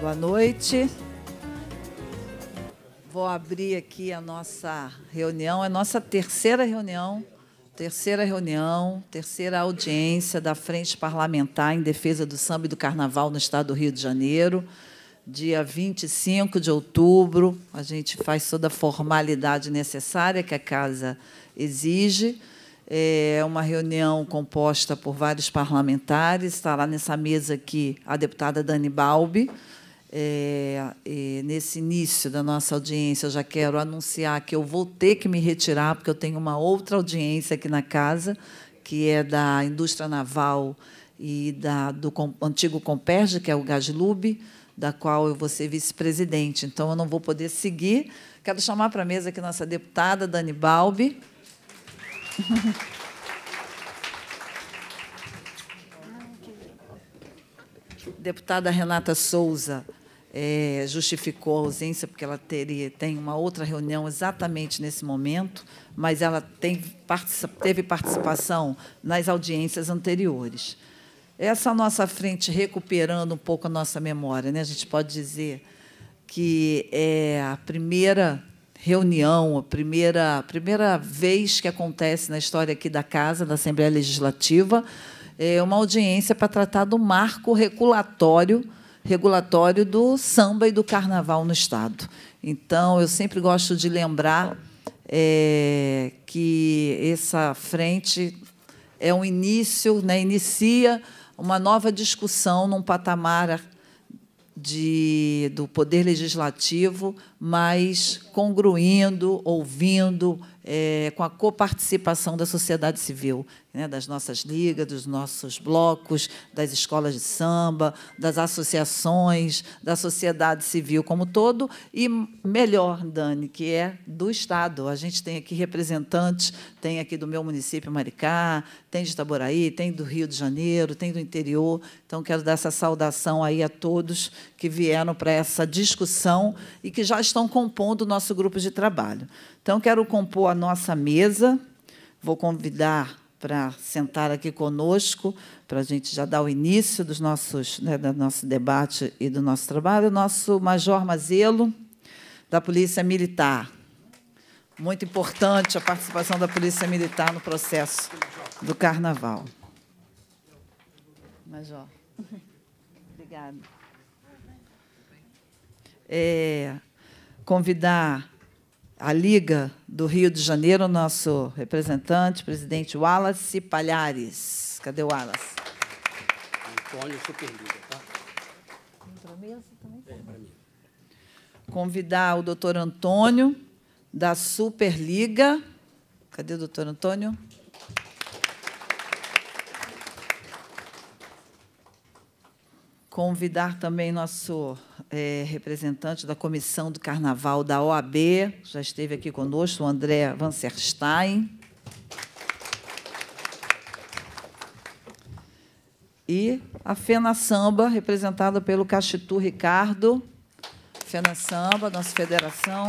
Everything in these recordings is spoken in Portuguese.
Boa noite. Vou abrir aqui a nossa reunião, é nossa terceira reunião, terceira reunião, terceira audiência da Frente Parlamentar em Defesa do Samba e do Carnaval no Estado do Rio de Janeiro. Dia 25 de outubro, a gente faz toda a formalidade necessária que a casa exige. É uma reunião composta por vários parlamentares. Estará nessa mesa aqui a deputada Dani Balbi, é, é, nesse início da nossa audiência, eu já quero anunciar que eu vou ter que me retirar, porque eu tenho uma outra audiência aqui na casa, que é da indústria naval e da, do com, antigo Comperge, que é o Gaslub, da qual eu vou ser vice-presidente. Então, eu não vou poder seguir. Quero chamar para a mesa aqui nossa deputada Dani Balbi. deputada Renata Souza, é, justificou a ausência porque ela teria tem uma outra reunião exatamente nesse momento, mas ela tem, teve participação nas audiências anteriores. Essa nossa frente recuperando um pouco a nossa memória, né? A gente pode dizer que é a primeira reunião, a primeira a primeira vez que acontece na história aqui da casa da Assembleia Legislativa, é uma audiência para tratar do marco regulatório regulatório do samba e do carnaval no Estado. Então, eu sempre gosto de lembrar é, que essa frente é um início, né, inicia uma nova discussão num patamar de, do poder legislativo, mas congruindo, ouvindo, é, com a coparticipação da sociedade civil, né, das nossas ligas, dos nossos blocos, das escolas de samba, das associações, da sociedade civil como todo, e melhor, Dani, que é do Estado. A gente tem aqui representantes, tem aqui do meu município, Maricá, tem de Itaboraí, tem do Rio de Janeiro, tem do interior. Então, quero dar essa saudação aí a todos que vieram para essa discussão e que já estão compondo o nosso grupo de trabalho. Então, quero compor a nossa mesa, vou convidar para sentar aqui conosco, para a gente já dar o início dos nossos, né, do nosso debate e do nosso trabalho, o nosso Major Mazelo, da Polícia Militar. Muito importante a participação da Polícia Militar no processo do Carnaval. Major, obrigado. É, convidar a Liga do Rio de Janeiro, nosso representante, presidente Wallace Palhares. Cadê o Wallace? Antônio Superliga, tá? É, Convidar o doutor Antônio da Superliga. Cadê o doutor Antônio? convidar também nosso é, representante da Comissão do Carnaval da OAB, já esteve aqui conosco, o André Vanserstein. E a Fena Samba, representada pelo Cachitu Ricardo. Fena Samba, nossa federação.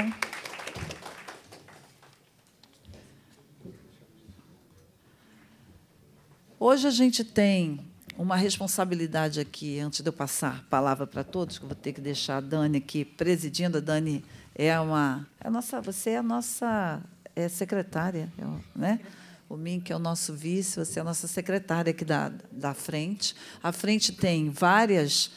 Hoje a gente tem uma responsabilidade aqui, antes de eu passar a palavra para todos, que eu vou ter que deixar a Dani aqui presidindo. A Dani é uma. É nossa, você é a nossa é secretária, é né? O Min, que é o nosso vice, você é a nossa secretária aqui da, da frente. A frente tem várias.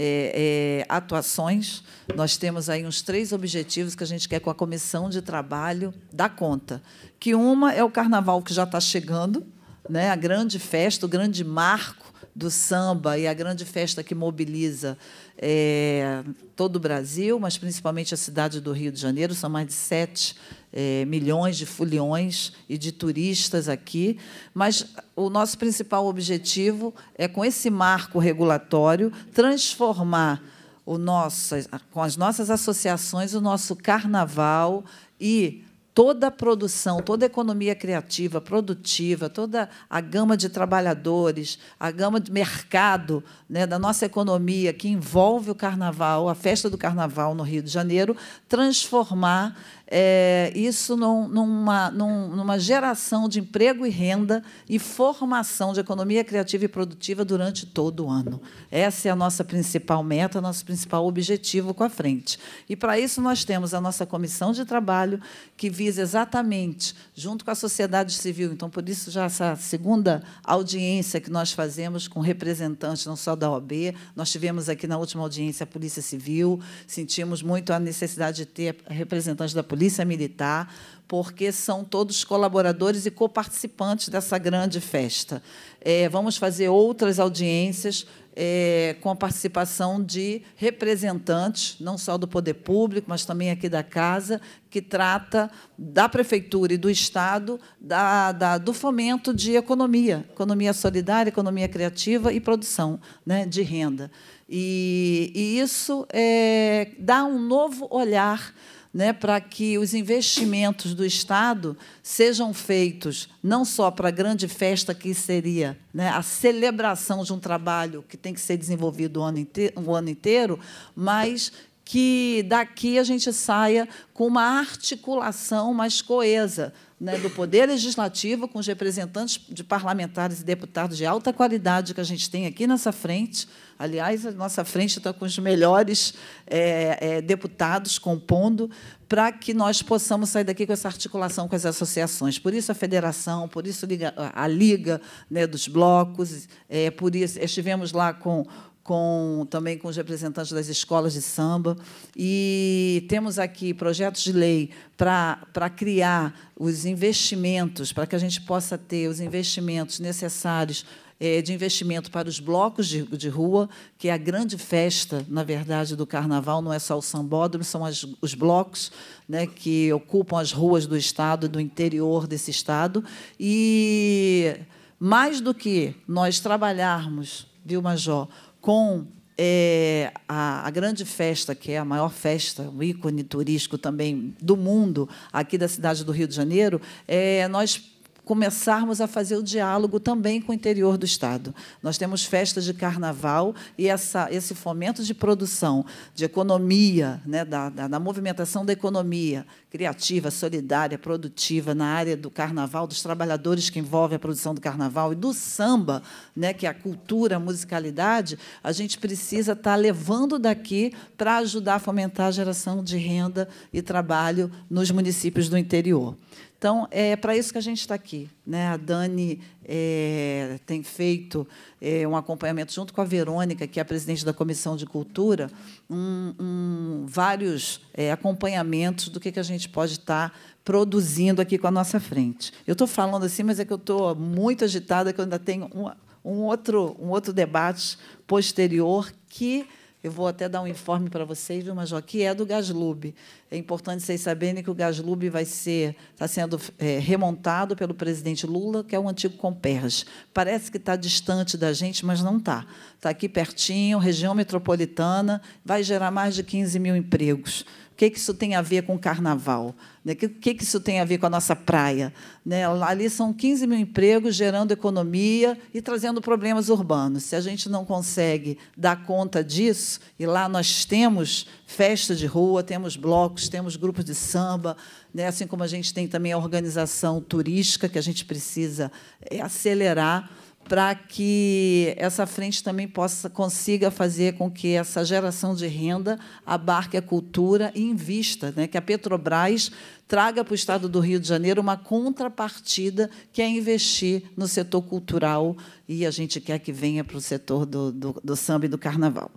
É, é, atuações. Nós temos aí uns três objetivos que a gente quer com a comissão de trabalho dar conta. Que uma é o carnaval que já está chegando, né? a grande festa, o grande marco do samba e a grande festa que mobiliza é, todo o Brasil, mas principalmente a cidade do Rio de Janeiro. São mais de 7 é, eh, milhões de foliões e de turistas aqui. Mas o nosso principal objetivo é, com esse marco regulatório, transformar o nosso, com as nossas associações o nosso carnaval e toda a produção, toda a economia criativa, produtiva, toda a gama de trabalhadores, a gama de mercado né, da nossa economia que envolve o carnaval, a festa do carnaval no Rio de Janeiro, transformar é, isso num, numa, num, numa geração de emprego e renda e formação de economia criativa e produtiva durante todo o ano. Essa é a nossa principal meta, nosso principal objetivo com a frente. E, para isso, nós temos a nossa comissão de trabalho, que visa exatamente, junto com a sociedade civil, então, por isso, já essa segunda audiência que nós fazemos com representantes, não só da OAB, nós tivemos aqui na última audiência a Polícia Civil, sentimos muito a necessidade de ter representantes da Polícia Polícia Militar, porque são todos colaboradores e coparticipantes dessa grande festa. É, vamos fazer outras audiências é, com a participação de representantes, não só do poder público, mas também aqui da casa, que trata da prefeitura e do Estado da, da, do fomento de economia, economia solidária, economia criativa e produção né, de renda. E, e isso é, dá um novo olhar né, para que os investimentos do Estado sejam feitos não só para a grande festa que seria né, a celebração de um trabalho que tem que ser desenvolvido o ano, inteiro, o ano inteiro, mas que daqui a gente saia com uma articulação mais coesa né, do Poder Legislativo com os representantes de parlamentares e deputados de alta qualidade que a gente tem aqui nessa frente. Aliás, a nossa frente está com os melhores é, é, deputados compondo para que nós possamos sair daqui com essa articulação com as associações. Por isso a federação, por isso a Liga né, dos Blocos, é, por isso estivemos lá com com, também com os representantes das escolas de samba. E temos aqui projetos de lei para criar os investimentos, para que a gente possa ter os investimentos necessários é, de investimento para os blocos de, de, rua, que é a grande festa, na verdade, do Carnaval, não é só o sambódromo, são as, os blocos né, que ocupam as ruas do Estado, do interior desse Estado. E, mais do que nós trabalharmos, viu, Major, com é, a, a, grande festa, que é a maior festa, o ícone turístico também do mundo, aqui da cidade do Rio de Janeiro, é, nós começarmos a fazer o diálogo também com o interior do Estado. Nós temos festas de carnaval e essa, esse fomento de produção, de economia, né, da, da, da movimentação da economia criativa, solidária, produtiva, na área do carnaval, dos trabalhadores que envolvem a produção do carnaval e do samba, né, que é a cultura, a musicalidade, a gente precisa estar tá levando daqui para ajudar a fomentar a geração de renda e trabalho nos municípios do interior. Então, é para isso que a gente está aqui. Né? A Dani é, tem feito é, um acompanhamento, junto com a Verônica, que é a presidente da Comissão de Cultura, um, um, vários é, acompanhamentos do que, que a gente pode estar tá produzindo aqui com a nossa frente. Eu estou falando assim, mas é que eu estou muito agitada, que eu ainda tenho uma, um, outro, um outro debate posterior que eu vou até dar um informe para vocês, viu, Major, que é do Gaslube. É importante vocês saberem que o Gaslube vai ser, está sendo é, remontado pelo presidente Lula, que é o antigo Comperj. Parece que está distante da gente, mas não está. Está aqui pertinho, região metropolitana, vai gerar mais de 15 mil empregos que, que isso tem a ver com o carnaval? O né, que, que isso tem a ver com a nossa praia? Né, ali são 15 mil empregos gerando economia e trazendo problemas urbanos. Se a gente não consegue dar conta disso, e lá nós temos festa de rua, temos blocos, temos grupos de samba, né, assim como a gente tem também a organização turística, que a gente precisa é, acelerar para que essa frente também possa consiga fazer com que essa geração de renda abarque a cultura e invista, né? que a Petrobras traga para o Estado do Rio de Janeiro uma contrapartida que é investir no setor cultural e a gente quer que venha para o setor do, do, do samba e do carnaval.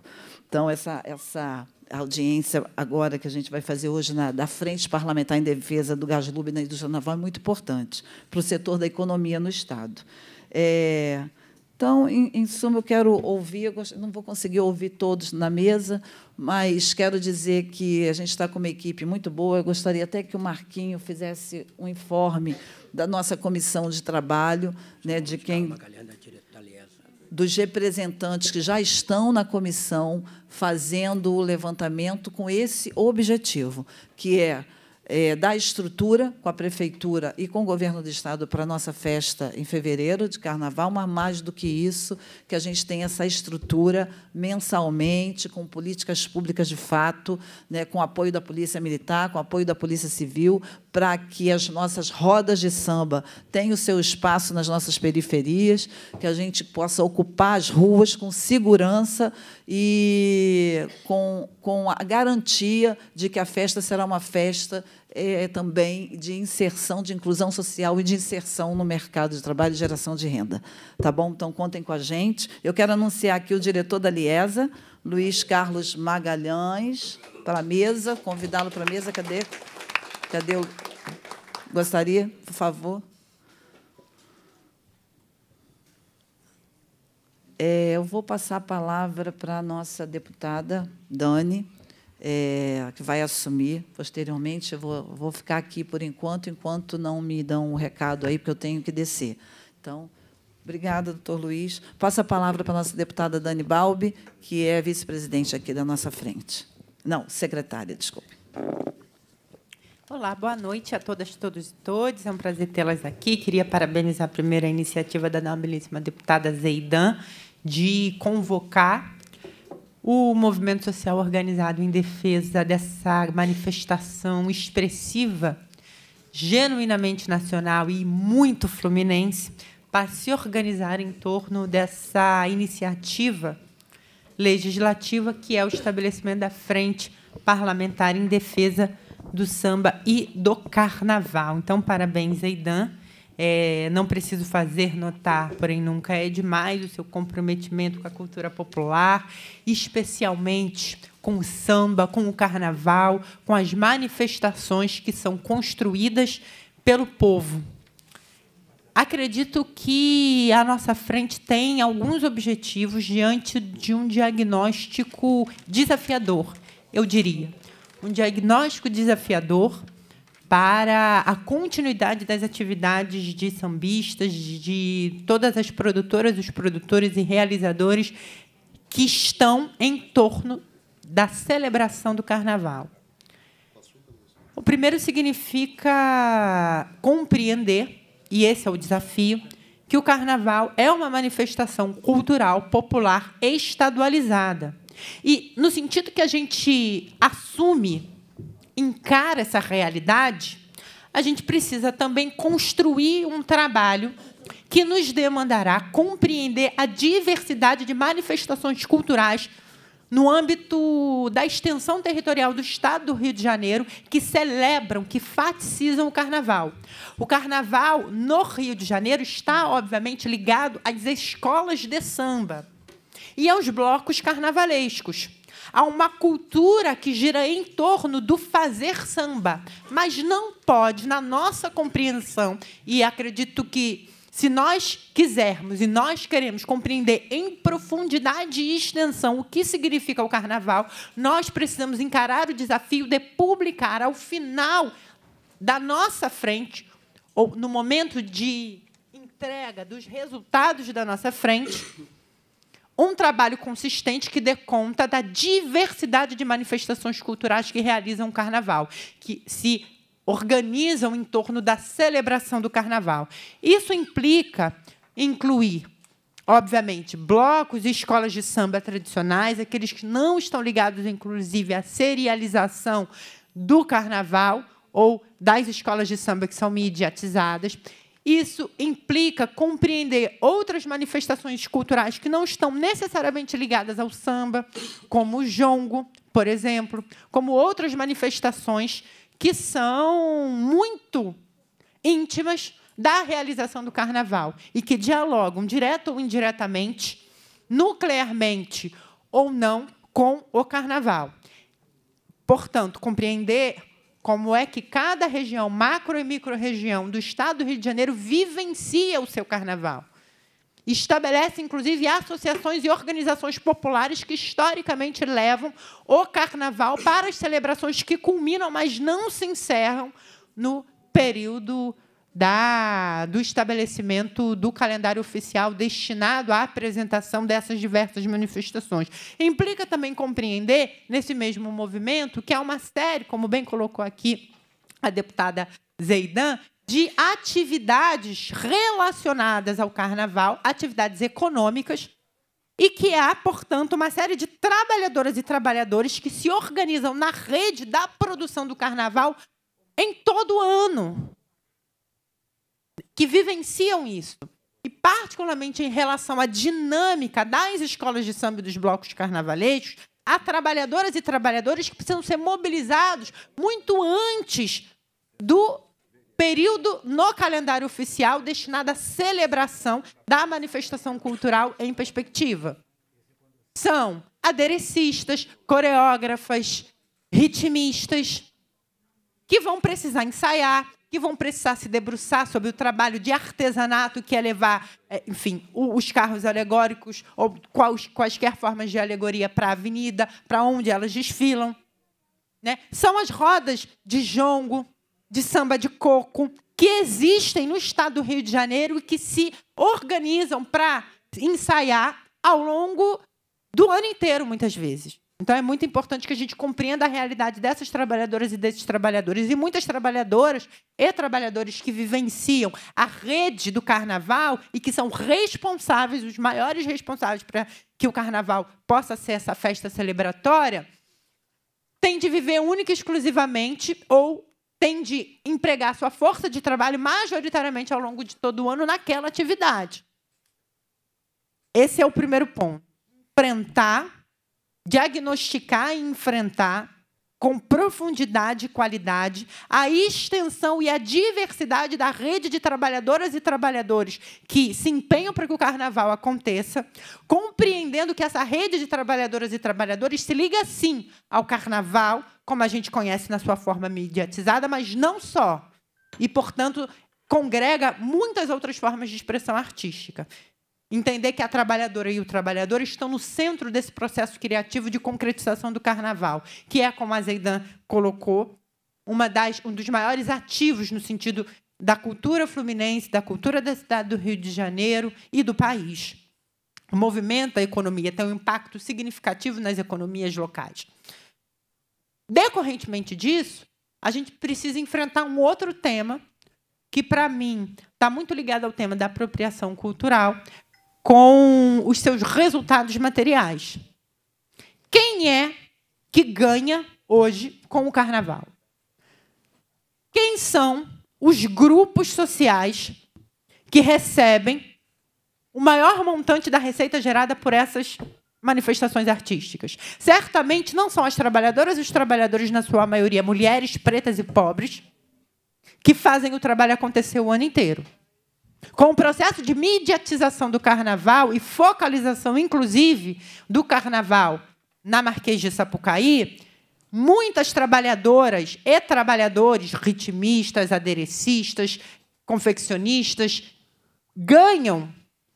Então, essa, essa audiência agora que a gente vai fazer hoje na, da Frente Parlamentar em Defesa do Gás Lúbina e do Carnaval é muito importante para o setor da economia no Estado. É, então, em, em, suma, eu quero ouvir, eu não vou conseguir ouvir todos na mesa, mas quero dizer que a gente está com uma equipe muito boa. Eu gostaria até que o Marquinho fizesse um informe da nossa comissão de trabalho, né, de quem dos representantes que já estão na comissão fazendo o levantamento com esse objetivo, que é é, da estrutura com a prefeitura e com o governo do estado para a nossa festa em fevereiro de carnaval, mas mais do que isso, que a gente tem essa estrutura mensalmente, com políticas públicas de fato, né, com apoio da Polícia Militar, com apoio da Polícia Civil, para que as nossas rodas de samba tenham seu espaço nas nossas periferias, que a gente possa ocupar as ruas com segurança e com, com a garantia de que a festa será uma festa é, é, também de inserção, de inclusão social e de inserção no mercado de trabalho e geração de renda. Tá bom? Então, contem com a gente. Eu quero anunciar aqui o diretor da Liesa, Luiz Carlos Magalhães, para a mesa, convidá-lo para a mesa. Cadê? Cadê o. Gostaria, por favor? É, eu vou passar a palavra para a nossa deputada, Dani, é, que vai assumir posteriormente. Eu vou, vou ficar aqui por enquanto, enquanto não me dão o um recado aí, porque eu tenho que descer. Então, obrigada, doutor Luiz. Passa a palavra para a nossa deputada Dani Balbi, que é vice-presidente aqui da nossa frente. Não, secretária, desculpe. Olá, boa noite a todas, todos e todos. É um prazer tê-las aqui. Queria parabenizar primeiro a iniciativa da nobilíssima deputada Zeidan de convocar o movimento social organizado em defesa dessa manifestação expressiva, genuinamente nacional e muito fluminense, para se organizar em torno dessa iniciativa legislativa que é o estabelecimento da frente parlamentar em defesa do samba e do carnaval. Então, parabéns, Zeidan. É, não preciso fazer notar, porém nunca é demais, o seu comprometimento com a cultura popular, especialmente com o samba, com o carnaval, com as manifestações que são construídas pelo povo. Acredito que a nossa frente tem alguns objetivos diante de um diagnóstico desafiador, eu diria um diagnóstico desafiador para a continuidade das atividades de sambistas, de todas as produtoras, os produtores e realizadores que estão em torno da celebração do carnaval. O primeiro significa compreender, e esse é o desafio, que o carnaval é uma manifestação cultural popular estadualizada e no sentido que a gente assume, encara essa realidade, a gente precisa também construir um trabalho que nos demandará compreender a diversidade de manifestações culturais no âmbito da extensão territorial do Estado do Rio de Janeiro, que celebram, que faticizam o Carnaval. O Carnaval no Rio de Janeiro está, obviamente, ligado às escolas de samba e aos blocos carnavalescos. Há uma cultura que gira em torno do fazer samba, mas não pode, na nossa compreensão, e acredito que se nós quisermos e nós queremos compreender em profundidade e extensão o que significa o carnaval, nós precisamos encarar o desafio de publicar ao final da nossa frente, ou no momento de entrega dos resultados da nossa frente, um trabalho consistente que dê conta da diversidade de manifestações culturais que realizam o carnaval, que se organizam em torno da celebração do carnaval. Isso implica incluir, obviamente, blocos e escolas de samba tradicionais, aqueles que não estão ligados, inclusive, à serialização do carnaval ou das escolas de samba que são mediatizadas. Isso implica compreender outras manifestações culturais que não estão necessariamente ligadas ao samba, como o jongo, por exemplo, como outras manifestações que são muito íntimas da realização do carnaval e que dialogam, direto ou indiretamente, nuclearmente ou não, com o carnaval. Portanto, compreender como é que cada região, macro e micro-região do estado do Rio de Janeiro vivencia o seu carnaval? Estabelece, inclusive, associações e organizações populares que historicamente levam o carnaval para as celebrações que culminam, mas não se encerram no período da, do estabelecimento do calendário oficial destinado à apresentação dessas diversas manifestações. Implica também compreender, nesse mesmo movimento, que há uma série, como bem colocou aqui a deputada Zeidan, de atividades relacionadas ao carnaval, atividades econômicas, e que há, portanto, uma série de trabalhadoras e trabalhadores que se organizam na rede da produção do carnaval em todo o ano que vivenciam isso. E, particularmente em relação à dinâmica das escolas de samba e dos blocos carnavalescos, há trabalhadoras e trabalhadores que precisam ser mobilizados muito antes do período no calendário oficial destinado à celebração da manifestação cultural em perspectiva. São aderecistas, coreógrafas, ritmistas, que vão precisar ensaiar, que vão precisar se debruçar sobre o trabalho de artesanato que é levar, é, enfim, os carros alegóricos ou quais, quaisquer formas de alegoria para a avenida, para onde elas desfilam. Né? São as rodas de jongo, de samba de coco, que existem no estado do Rio de Janeiro e que se organizam para ensaiar ao longo do ano inteiro, muitas vezes. Então é muito importante que a gente compreenda a realidade dessas trabalhadoras e desses trabalhadores. E muitas trabalhadoras e trabalhadores que vivenciam a rede do carnaval e que são responsáveis, os maiores responsáveis para que o carnaval possa ser essa festa celebratória, têm de viver única e exclusivamente ou têm de empregar sua força de trabalho majoritariamente ao longo de todo o ano naquela atividade. Esse é o primeiro ponto. Enfrentar diagnosticar e enfrentar com profundidade e qualidade a extensão e a diversidade da rede de trabalhadoras e trabalhadores que se empenham para que o carnaval aconteça, compreendendo que essa rede de trabalhadoras e trabalhadores se liga sim ao carnaval, como a gente conhece na sua forma mediatizada, mas não só. E, portanto, congrega muitas outras formas de expressão artística entender que a trabalhadora e o trabalhador estão no centro desse processo criativo de concretização do carnaval, que é, como a Zeidan colocou, uma das, um dos maiores ativos no sentido da cultura fluminense, da cultura da cidade do Rio de Janeiro e do país. O movimento da economia tem um impacto significativo nas economias locais. Decorrentemente disso, a gente precisa enfrentar um outro tema que, para mim, está muito ligado ao tema da apropriação cultural, com os seus resultados materiais. Quem é que ganha hoje com o carnaval? Quem são os grupos sociais que recebem o maior montante da receita gerada por essas manifestações artísticas. Certamente não são as trabalhadoras e os trabalhadores, na sua maioria, mulheres, pretas e pobres, que fazem o trabalho acontecer o ano inteiro. Com o processo de mediatização do carnaval e focalização, inclusive, do carnaval na Marquês de Sapucaí, muitas trabalhadoras e trabalhadores, ritmistas, aderecistas, confeccionistas, ganham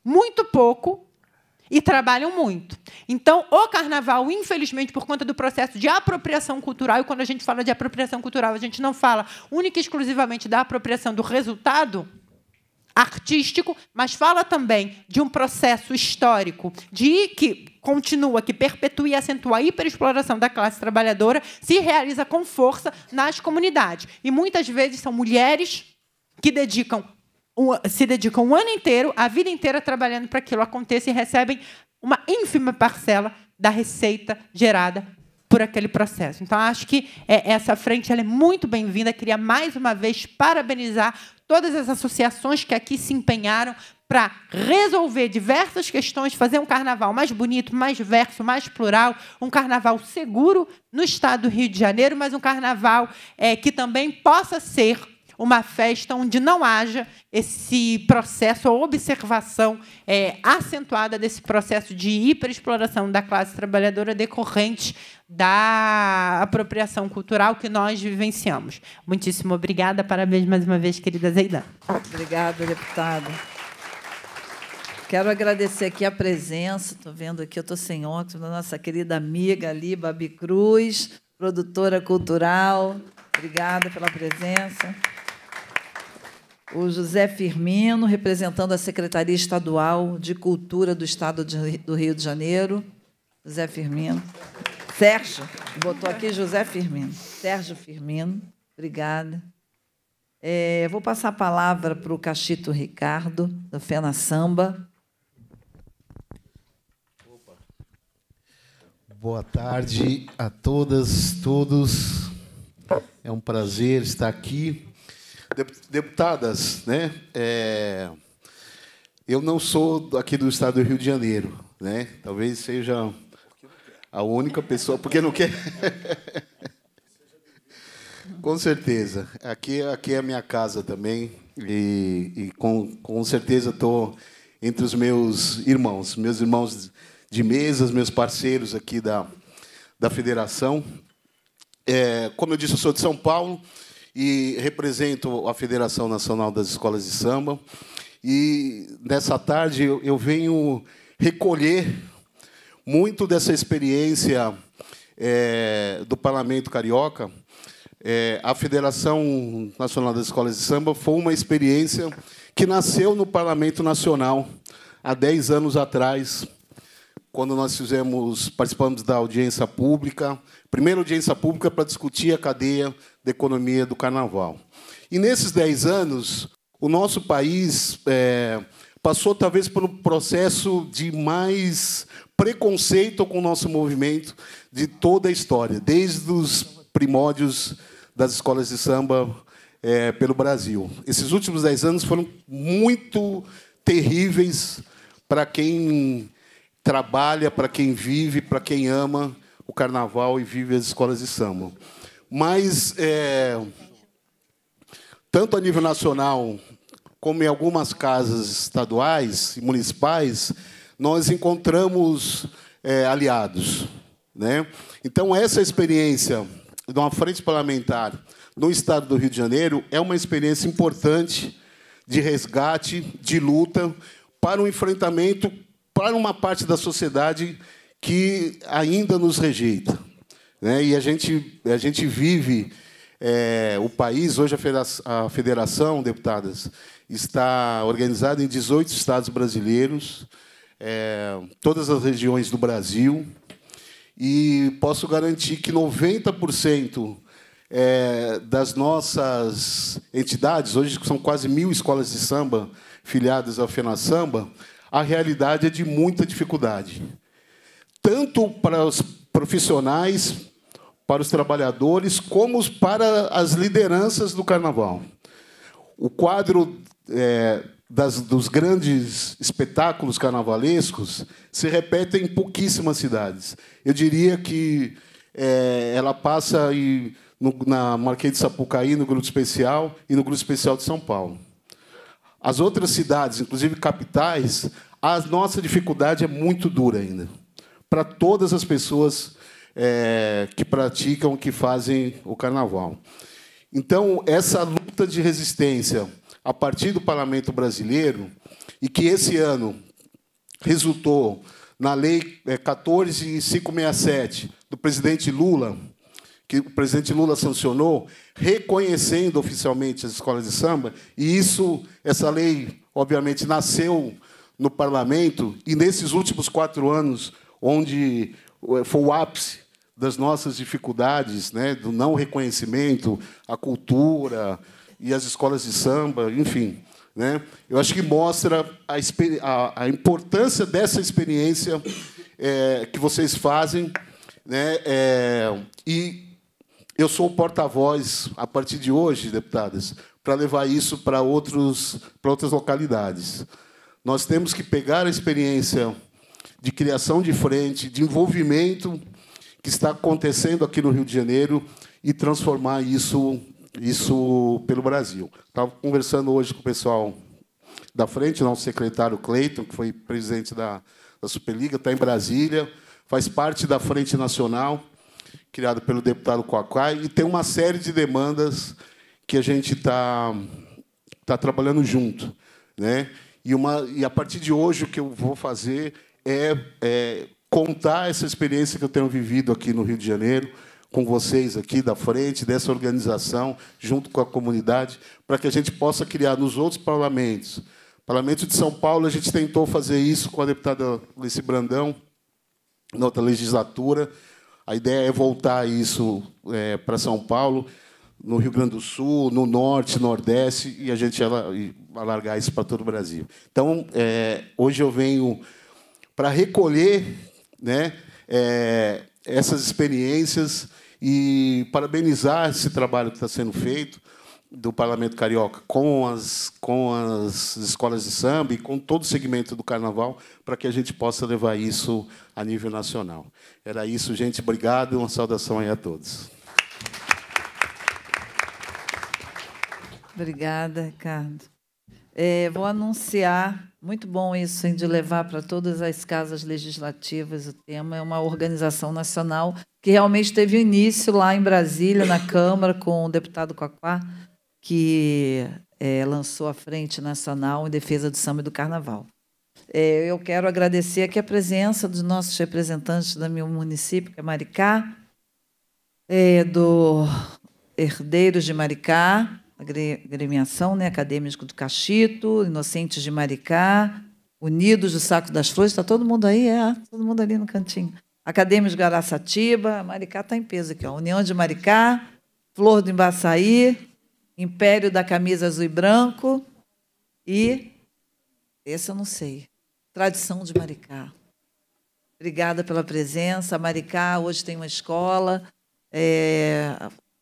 muito pouco e trabalham muito. Então, o carnaval, infelizmente, por conta do processo de apropriação cultural, e quando a gente fala de apropriação cultural, a gente não fala única e exclusivamente da apropriação do resultado artístico, mas fala também de um processo histórico de que continua, que perpetua e acentua a hiperexploração da classe trabalhadora, se realiza com força nas comunidades. E muitas vezes são mulheres que dedicam se dedicam o um ano inteiro, a vida inteira trabalhando para que aquilo aconteça e recebem uma ínfima parcela da receita gerada por aquele processo. Então, acho que é, essa frente é muito bem-vinda. Queria mais uma vez parabenizar todas as associações que aqui se empenharam para resolver diversas questões, fazer um carnaval mais bonito, mais diverso, mais plural, um carnaval seguro no estado do Rio de Janeiro, mas um carnaval é, que também possa ser uma festa onde não haja esse processo ou observação é, acentuada desse processo de hiperexploração da classe trabalhadora decorrente da apropriação cultural que nós vivenciamos. Muitíssimo obrigada. Parabéns mais uma vez, querida Zeidan. Obrigada, deputada. Quero agradecer aqui a presença, estou vendo aqui, eu estou sem óculos, da nossa querida amiga ali, Babi Cruz, produtora cultural. Obrigada pela presença o José Firmino, representando a Secretaria Estadual de Cultura do Estado de, do Rio de Janeiro. José Firmino. Sérgio, botou aqui José Firmino. Sérgio Firmino, obrigada. É, vou passar a palavra para o Cachito Ricardo, da Fena Samba. Opa. Boa tarde a todas, todos. É um prazer estar aqui Deputadas, né? É, eu não sou aqui do estado do Rio de Janeiro, né? Talvez seja a única pessoa, porque não quer. com certeza. Aqui, aqui é a minha casa também. E, e com, com certeza estou entre os meus irmãos, meus irmãos de mesa, meus parceiros aqui da, da federação. É, como eu disse, eu sou de São Paulo e represento a Federação Nacional das Escolas de Samba. E nessa tarde eu venho recolher muito dessa experiência é, do Parlamento Carioca. É, a Federação Nacional das Escolas de Samba foi uma experiência que nasceu no Parlamento Nacional há 10 anos atrás, quando nós fizemos, participamos da audiência pública, primeira audiência pública para discutir a cadeia da economia do carnaval. E nesses 10 anos, o nosso país é, passou talvez por um processo de mais preconceito com o nosso movimento de toda a história, desde os primórdios das escolas de samba é, pelo Brasil. Esses últimos 10 anos foram muito terríveis para quem trabalha, para quem vive, para quem ama o carnaval e vive as escolas de samba. Mas, é, tanto a nível nacional, como em algumas casas estaduais e municipais, nós encontramos é, aliados. Né? Então, essa experiência de uma frente parlamentar no estado do Rio de Janeiro é uma experiência importante de resgate, de luta, para um enfrentamento para uma parte da sociedade que ainda nos rejeita. Né? E a gente, a gente vive é, o país, hoje a federação, a federação, deputadas, está organizada em 18 estados brasileiros, é, todas as regiões do Brasil, e posso garantir que 90% é, das nossas entidades, hoje são quase mil escolas de samba filiadas ao Fena Samba, a realidade é de muita dificuldade. Tanto para os profissionais, para os trabalhadores, como para as lideranças do carnaval. O quadro é, das, dos grandes espetáculos carnavalescos se repete em pouquíssimas cidades. Eu diria que é, ela passa no, na Marquês de Sapucaí, no Grupo Especial, e no Grupo Especial de São Paulo. As outras cidades, inclusive capitais, a nossa dificuldade é muito dura ainda. Para todas as pessoas é, que praticam, que fazem o carnaval. Então, essa luta de resistência a partir do Parlamento Brasileiro, e que esse ano resultou na Lei 14567 é, do presidente Lula, que o presidente Lula sancionou, reconhecendo oficialmente as escolas de samba, e isso, essa lei, obviamente, nasceu no parlamento, e nesses últimos quatro anos, onde é, foi o ápice das nossas dificuldades, né, do não reconhecimento, a cultura e as escolas de samba, enfim. Né? Eu acho que mostra a, a, a importância dessa experiência é, que vocês fazem. Né? É, e eu sou o porta-voz, a partir de hoje, deputadas, para levar isso para, outros, para outras localidades. Nós temos que pegar a experiência de criação de frente, de envolvimento que está acontecendo aqui no Rio de Janeiro e transformar isso, isso pelo Brasil. Estava conversando hoje com o pessoal da frente, nosso secretário Cleiton, que foi presidente da, da Superliga, está em Brasília, faz parte da Frente Nacional, criada pelo deputado Coacai, e tem uma série de demandas que a gente está está trabalhando junto. Né? E, uma, e, a partir de hoje, o que eu vou fazer é, é contar essa experiência que eu tenho vivido aqui no Rio de Janeiro, com vocês aqui da frente, dessa organização, junto com a comunidade, para que a gente possa criar nos outros parlamentos. Parlamento de São Paulo, a gente tentou fazer isso com a deputada Alice Brandão, na outra legislatura. A ideia é voltar isso é, para São Paulo, no Rio Grande do Sul, no Norte, Nordeste, e a gente alargar isso para todo o Brasil. Então, é, hoje eu venho para recolher né, é, essas experiências e parabenizar esse trabalho que está sendo feito do Parlamento Carioca com as, com as escolas de samba e com todo o segmento do carnaval para que a gente possa levar isso a nível nacional. Era isso, gente. Obrigado e uma saudação aí a todos. Obrigada, Ricardo. É, vou anunciar muito bom isso, hein, de levar para todas as casas legislativas o tema. É uma organização nacional que realmente teve início lá em Brasília, na Câmara, com o deputado Coquá, que é, lançou a Frente Nacional em Defesa do Samba e do Carnaval. É, eu quero agradecer aqui a presença dos nossos representantes do meu município, que é Maricá, é, do Herdeiros de Maricá, agremiação né, acadêmico do Cachito, Inocentes de Maricá, Unidos do Saco das Flores, está todo mundo aí, é, todo mundo ali no cantinho. Acadêmicos de Maricá está em peso aqui, ó. União de Maricá, Flor do Embaçaí, Império da Camisa Azul e Branco e. Esse eu não sei. Tradição de Maricá. Obrigada pela presença. Maricá hoje tem uma escola. É,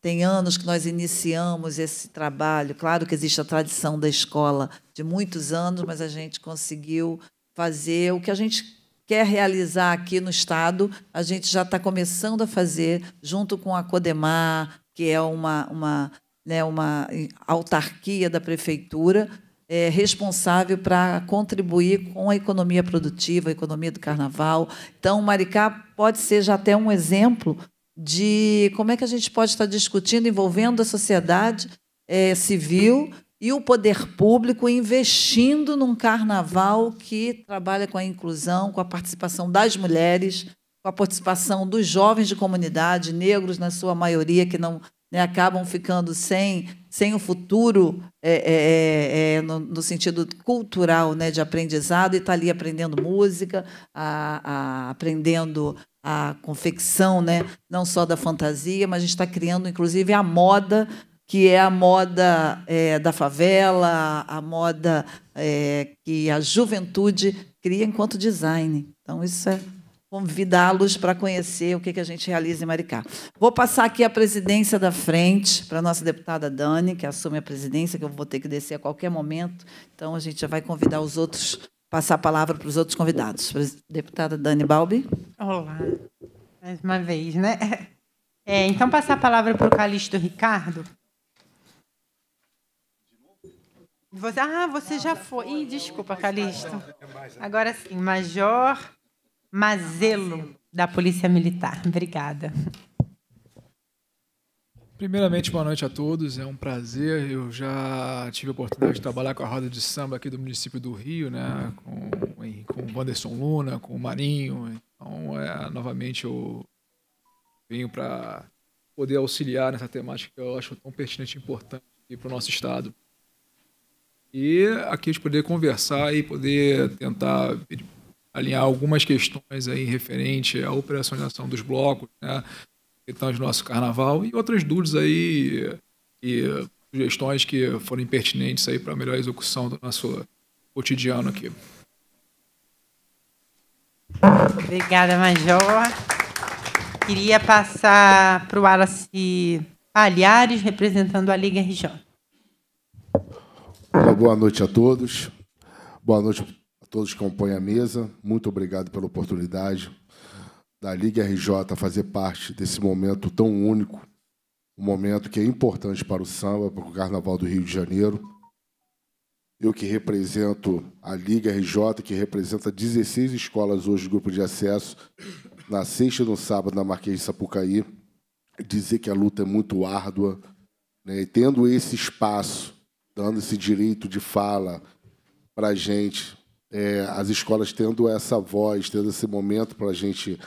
tem anos que nós iniciamos esse trabalho. Claro que existe a tradição da escola de muitos anos, mas a gente conseguiu fazer o que a gente quer realizar aqui no Estado. A gente já está começando a fazer, junto com a Codemar, que é uma, uma, né, uma autarquia da prefeitura, é, responsável para contribuir com a economia produtiva, a economia do carnaval. Então, Maricá pode ser já até um exemplo de como é que a gente pode estar discutindo, envolvendo a sociedade é, civil e o poder público investindo num carnaval que trabalha com a inclusão, com a participação das mulheres, com a participação dos jovens de comunidade, negros na sua maioria, que não né, acabam ficando sem, sem o futuro é, é, é, é no, no, sentido cultural né, de aprendizado, e está ali aprendendo música, a, a, aprendendo a confecção, né? não só da fantasia, mas a gente está criando, inclusive, a moda, que é a moda é, da favela, a moda é, que a juventude cria enquanto design. Então, isso é convidá-los para conhecer o que, que a gente realiza em Maricá. Vou passar aqui a presidência da frente para a nossa deputada Dani, que assume a presidência, que eu vou ter que descer a qualquer momento. Então, a gente já vai convidar os outros passar a palavra para os outros convidados. Deputada Dani Balbi. Olá, mais uma vez, né? É, então, passar a palavra para o Calixto Ricardo. Você, ah, você já foi. Ih, desculpa, Calixto. Agora sim, Major Mazelo, da Polícia Militar. Obrigada. Primeiramente, boa noite a todos. É um prazer. Eu já tive a oportunidade de trabalhar com a roda de samba aqui do município do Rio, né? com, com o Wanderson Luna, com o Marinho. Então, é, novamente, eu venho para poder auxiliar nessa temática que eu acho tão pertinente e importante para o nosso Estado. E aqui a gente poder conversar e poder tentar alinhar algumas questões aí referente à operacionalização dos blocos, né? então de nosso carnaval, e outras dúvidas aí e sugestões que foram pertinentes aí para a melhor execução do nosso cotidiano aqui. Obrigada, Major. Queria passar para o Wallace Palhares, representando a Liga RJ. Boa noite a todos. Boa noite a todos que compõem a mesa. Muito obrigado pela oportunidade da Liga RJ fazer parte desse momento tão único, um momento que é importante para o samba, para o Carnaval do Rio de Janeiro. Eu que represento a Liga RJ, que representa 16 escolas hoje do grupo de acesso, na sexta e no sábado na Marquês de Sapucaí, dizer que a luta é muito árdua, né? e tendo esse espaço, dando esse direito de fala para a gente, é, as escolas tendo essa voz, tendo esse momento para a gente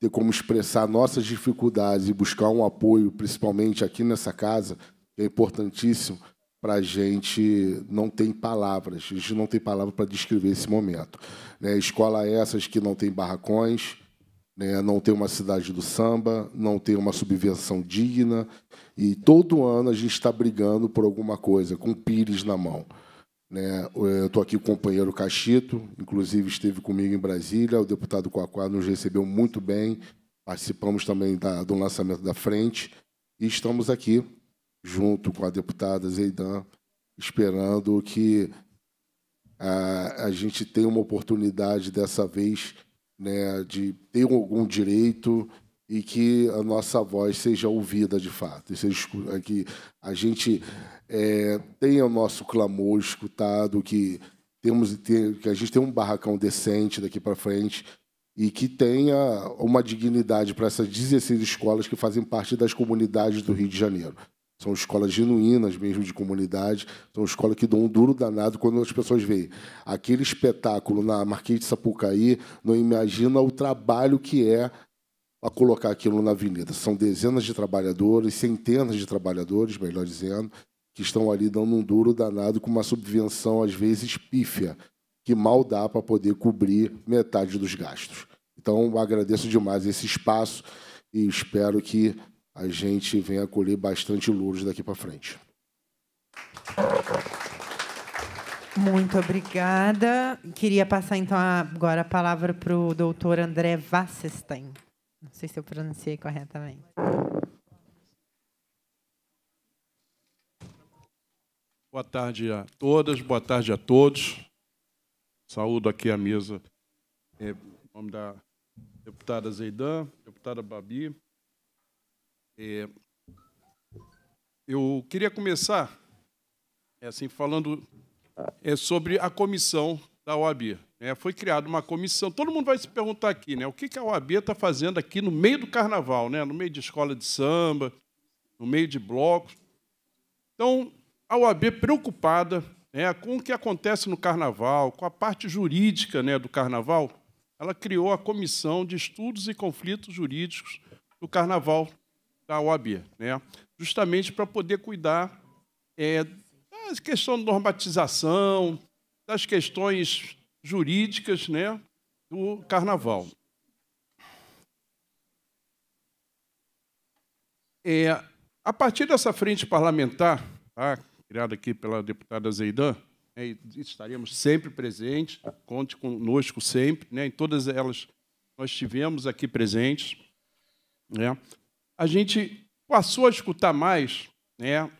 ter como expressar nossas dificuldades e buscar um apoio, principalmente aqui nessa casa, é importantíssimo para a gente não tem palavras, a gente não tem palavra para descrever esse momento. Né? Escola essas que não tem barracões, né? não tem uma cidade do samba, não tem uma subvenção digna, e todo ano a gente está brigando por alguma coisa, com pires na mão. Né? Eu estou aqui com o companheiro Cachito, inclusive esteve comigo em Brasília, o deputado Coacuá nos recebeu muito bem, participamos também da, do lançamento da frente e estamos aqui, junto com a deputada Zeidan, esperando que a, a gente tenha uma oportunidade dessa vez né, de ter algum direito e que a nossa voz seja ouvida de fato, seja, que a gente é, tenha o nosso clamor escutado, que temos que a gente tem um barracão decente daqui para frente e que tenha uma dignidade para essas 16 escolas que fazem parte das comunidades do Rio de Janeiro. São escolas genuínas mesmo de comunidade, são escolas que dão um duro danado quando as pessoas veem aquele espetáculo na Marquês de Sapucaí, não imagina o trabalho que é a colocar aquilo na avenida. São dezenas de trabalhadores, centenas de trabalhadores, melhor dizendo, que estão ali dando um duro danado com uma subvenção, às vezes, pífia, que mal dá para poder cobrir metade dos gastos. Então, agradeço demais esse espaço e espero que a gente venha colher bastante louros daqui para frente. Muito obrigada. Queria passar então agora a palavra para o doutor André Wassenstein. Não sei se eu pronunciei corretamente. Boa tarde a todas, boa tarde a todos. Saúdo aqui a mesa é, em nome da deputada Zeidan, deputada Babi. É, eu queria começar é assim falando sobre a comissão da OAB. Né? foi criada uma comissão. Todo mundo vai se perguntar aqui, né? O que a OAB está fazendo aqui no meio do carnaval, né? No meio de escola de samba, no meio de blocos. Então, a OAB preocupada né, com o que acontece no Carnaval, com a parte jurídica né, do Carnaval, ela criou a Comissão de Estudos e Conflitos Jurídicos do Carnaval da OAB, né, justamente para poder cuidar é, das questões de normatização, das questões jurídicas né, do Carnaval. É, a partir dessa frente parlamentar, tá, criada aqui pela deputada Zeidan, né, estaremos sempre presentes, conte conosco sempre, né, em todas elas nós estivemos aqui presentes. Né. A gente passou a escutar mais né,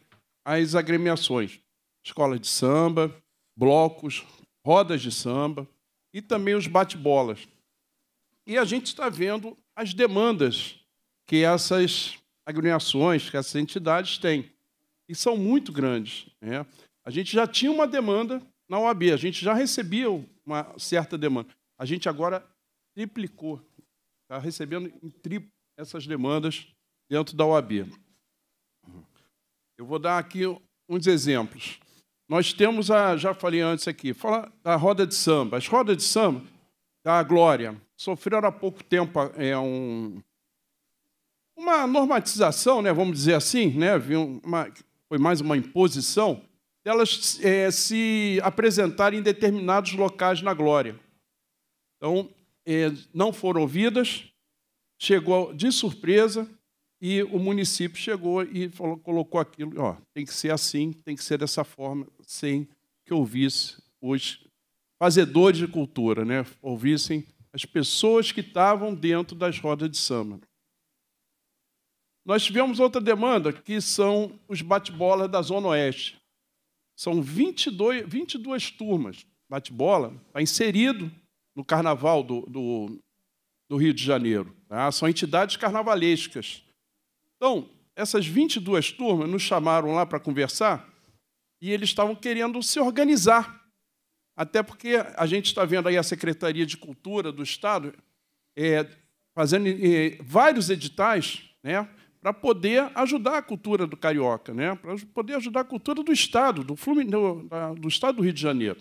as agremiações, escolas de samba, blocos, rodas de samba e também os bate-bolas. E a gente está vendo as demandas que essas agremiações, que essas entidades têm e são muito grandes. Né? A gente já tinha uma demanda na OAB, a gente já recebia uma certa demanda. A gente agora triplicou, está recebendo em triplo essas demandas dentro da OAB. Eu vou dar aqui uns exemplos. Nós temos a, já falei antes aqui, fala da roda de samba. As rodas de samba da Glória sofreram há pouco tempo é, um, uma normatização, né, vamos dizer assim, né, uma, foi mais uma imposição, delas é, se apresentarem em determinados locais na glória. Então, é, não foram ouvidas, chegou de surpresa e o município chegou e falou, colocou aquilo, ó, tem que ser assim, tem que ser dessa forma, sem que ouvisse os fazedores de cultura, né? ouvissem as pessoas que estavam dentro das rodas de samba. Nós tivemos outra demanda, que são os bate-bolas da Zona Oeste. São 22, 22 turmas. Bate-bola está inserido no carnaval do, do, do Rio de Janeiro. Tá? São entidades carnavalescas. Então, essas 22 turmas nos chamaram lá para conversar e eles estavam querendo se organizar. Até porque a gente está vendo aí a Secretaria de Cultura do Estado é, fazendo é, vários editais, né? para poder ajudar a cultura do carioca, né? para poder ajudar a cultura do Estado, do, do, do Estado do Rio de Janeiro.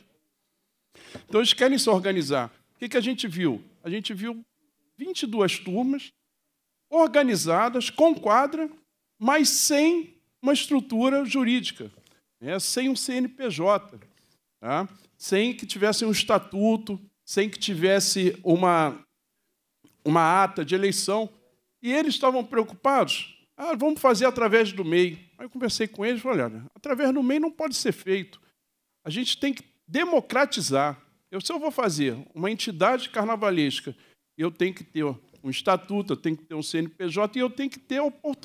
Então, eles querem se organizar. O que, que a gente viu? A gente viu 22 turmas organizadas, com quadra, mas sem uma estrutura jurídica, né? sem um CNPJ, tá? sem que tivesse um estatuto, sem que tivesse uma, uma ata de eleição. E eles estavam preocupados. Ah, vamos fazer através do MEI. Aí eu conversei com eles e falei, olha, através do MEI não pode ser feito. A gente tem que democratizar. Eu, se eu vou fazer uma entidade carnavalesca, eu tenho que ter um estatuto, eu tenho que ter um CNPJ e eu tenho que ter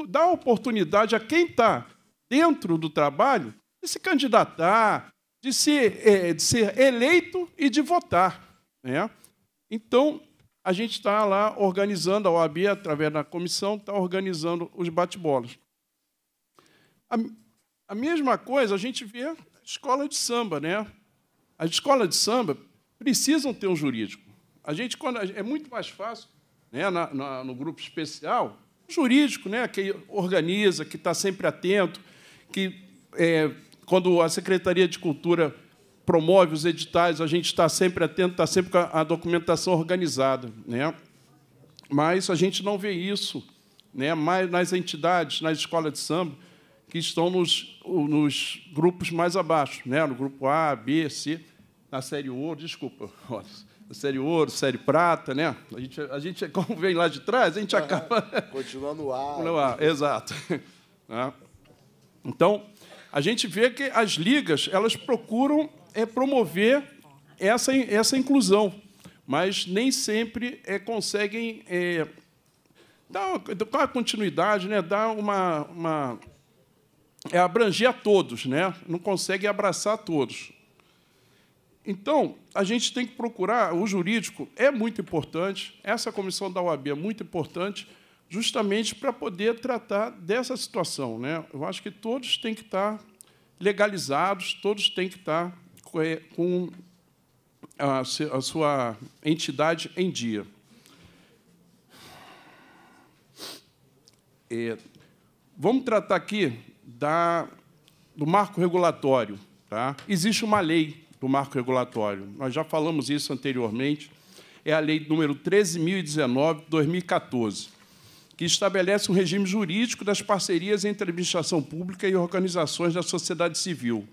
dar oportunidade a quem está dentro do trabalho de se candidatar, de, se, eh, de ser eleito e de votar. Né? Então, a gente está lá organizando, a OAB, através da comissão, está organizando os bate-bolas. A, a, mesma coisa a gente vê a escola de samba. Né? As escolas de samba precisam ter um jurídico. A gente, quando é muito mais fácil, né, na, na, no grupo especial, o jurídico, né, que organiza, que está sempre atento, que, é, quando a Secretaria de Cultura promove os editais, a gente está sempre atento, está sempre com a documentação organizada. Né? Mas a gente não vê isso né? mais nas entidades, nas escolas de samba, que estão nos, nos grupos mais abaixo, né? no grupo A, B, C, na série ouro, desculpa, na série ouro, série prata, né? A gente, a gente, como vem lá de trás, a gente é, acaba. continuando no ar, exato. Né? Então, a gente vê que as ligas elas procuram é promover essa, essa inclusão, mas nem sempre é, conseguem é, dar, a continuidade, né, dar uma, uma é abranger a todos, né? não consegue abraçar a todos. Então, a gente tem que procurar, o jurídico é muito importante, essa comissão da OAB é muito importante, justamente para poder tratar dessa situação. Né? Eu acho que todos têm que estar legalizados, todos têm que estar com a sua entidade em dia. É, vamos tratar aqui da, do marco regulatório. Tá? Existe uma lei do marco regulatório, nós já falamos isso anteriormente, é a Lei número 13.019, 2014, que estabelece um regime jurídico das parcerias entre a administração pública e organizações da sociedade civil.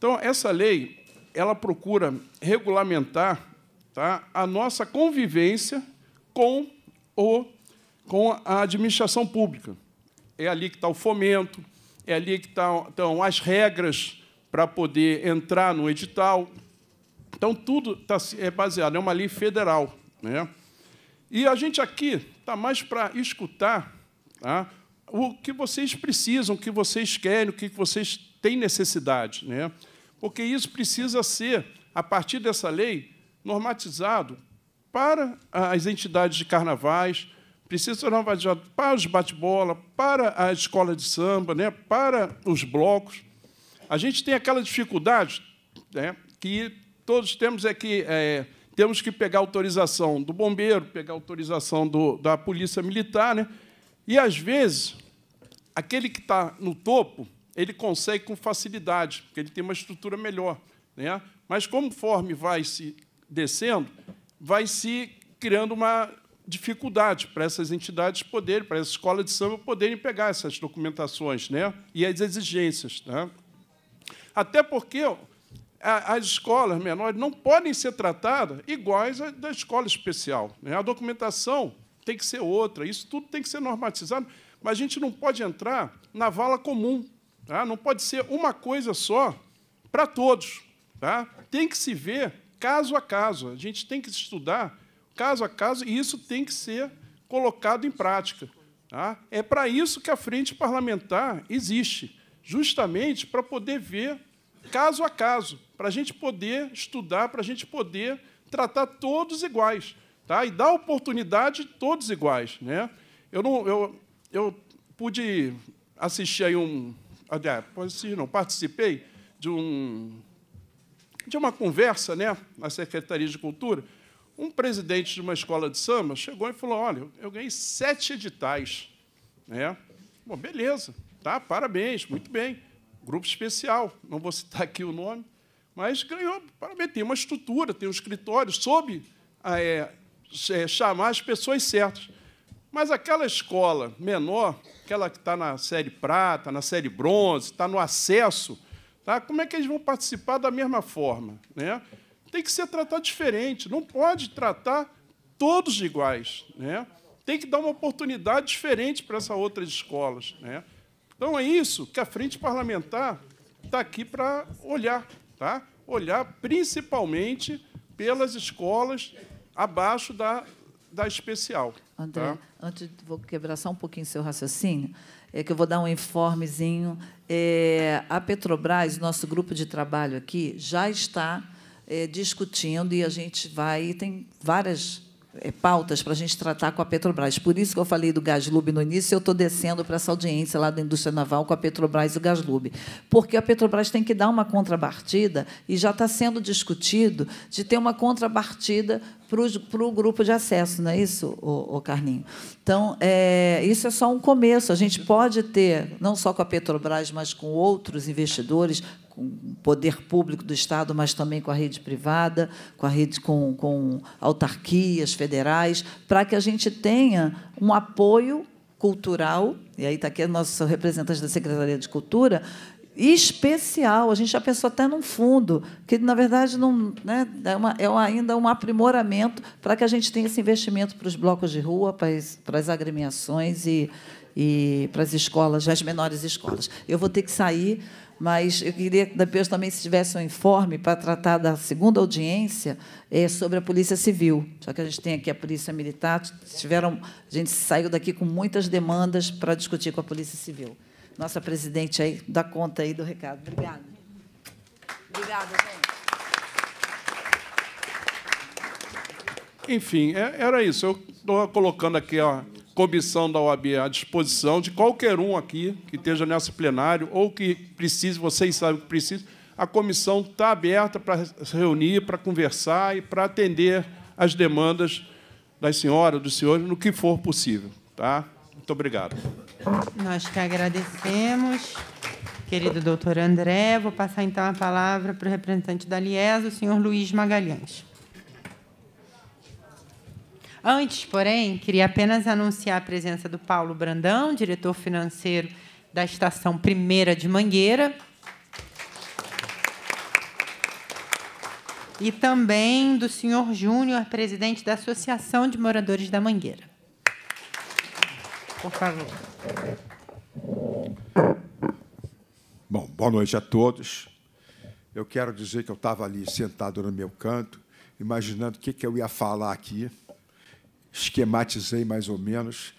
Então, essa lei ela procura regulamentar tá, a nossa convivência com, o, com a administração pública. É ali que está o fomento, é ali que estão, tá, estão as regras para poder entrar no edital. Então, tudo tá, é baseado, é uma lei federal. Né? E a gente aqui está mais para escutar tá, o que vocês precisam, o que vocês querem, o que vocês têm necessidade. Né? porque isso precisa ser, a partir dessa lei, normatizado para as entidades de carnavais, precisa ser normatizado para os bate-bola, para a escola de samba, né, para os blocos. A gente tem aquela dificuldade né, que todos temos é que é, temos que pegar autorização do bombeiro, pegar autorização do, da polícia militar, né? E às vezes aquele que está no topo ele consegue com facilidade, porque ele tem uma estrutura melhor. Né? Mas, conforme vai se descendo, vai se criando uma dificuldade para essas entidades poderem, para essa escola de samba poderem pegar essas documentações né? e as exigências. Né? Até porque as escolas menores não podem ser tratadas iguais à da escola especial. Né? A documentação tem que ser outra, isso tudo tem que ser normatizado, mas a gente não pode entrar na vala comum, Tá? Não pode ser uma coisa só para todos. Tá? Tem que se ver caso a caso. A gente tem que estudar caso a caso e isso tem que ser colocado em prática. Tá? É para isso que a frente parlamentar existe justamente para poder ver caso a caso, para a gente poder estudar, para a gente poder tratar todos iguais tá? e dar oportunidade a todos iguais. Né? Eu, não, eu, eu pude assistir aí um, aliás, assim, não, participei de, um, de uma conversa né, na Secretaria de Cultura. Um presidente de uma escola de samba chegou e falou: Olha, eu ganhei sete editais. Né? Bom, beleza, tá? parabéns, muito bem. Grupo especial, não vou citar aqui o nome, mas ganhou, parabéns. Tem uma estrutura, tem um escritório, soube ah, é, é, chamar as pessoas certas. Mas aquela escola menor aquela que está na série prata, na série bronze, está no acesso, tá? como é que eles vão participar da mesma forma? Né? Tem que ser tratado diferente, não pode tratar todos iguais. Né? Tem que dar uma oportunidade diferente para essas outras escolas. Né? Então é isso que a frente parlamentar está aqui para olhar, tá? olhar principalmente pelas escolas abaixo da, da especial. André, tá? antes vou quebrar só um pouquinho seu raciocínio, é que eu vou dar um informezinho. É, a Petrobras, nosso grupo de trabalho aqui, já está é, discutindo e a gente vai. Tem várias é, pautas para a gente tratar com a Petrobras. Por isso que eu falei do Gaslub no início, eu estou descendo para essa audiência lá da indústria naval com a Petrobras e o Gaslub. Porque a Petrobras tem que dar uma contrapartida, e já está sendo discutido, de ter uma contrapartida para o grupo de acesso, não é isso, o, o Carlinho? Então, é, isso é só um começo. A gente pode ter, não só com a Petrobras, mas com outros investidores, com o poder público do Estado, mas também com a rede privada, com a rede com, com autarquias federais, para que a gente tenha um apoio cultural, e aí está aqui o nosso representante da Secretaria de Cultura, especial. A gente já pensou até num fundo, que na verdade não, né, é, uma, é ainda um aprimoramento para que a gente tenha esse investimento para os blocos de rua, para as, para as agremiações e, e para as escolas, as menores escolas. Eu vou ter que sair, mas eu queria que depois também se tivesse um informe para tratar da segunda audiência é, sobre a Polícia Civil, já que a gente tem aqui a Polícia Militar, tiveram, a gente saiu daqui com muitas demandas para discutir com a Polícia Civil nossa presidente aí dá conta aí do recado. Obrigada. Obrigada, gente. Enfim, é, era isso. Eu estou colocando aqui a comissão da OAB à disposição de qualquer um aqui que esteja nesse plenário ou que precise, vocês sabem que precisa. A comissão está aberta para se reunir, para conversar e para atender as demandas das senhoras, dos senhores, no que for possível. Tá? Muito obrigado. Nós que agradecemos, querido doutor André. Vou passar então a palavra para o representante da Liesa, o senhor Luiz Magalhães. Antes, porém, queria apenas anunciar a presença do Paulo Brandão, diretor financeiro da Estação Primeira de Mangueira. E também do senhor Júnior, presidente da Associação de Moradores da Mangueira contrário. Bom, boa noite a todos. Eu quero dizer que eu estava ali sentado no meu canto, imaginando o que, que eu ia falar aqui. Esquematizei mais ou menos.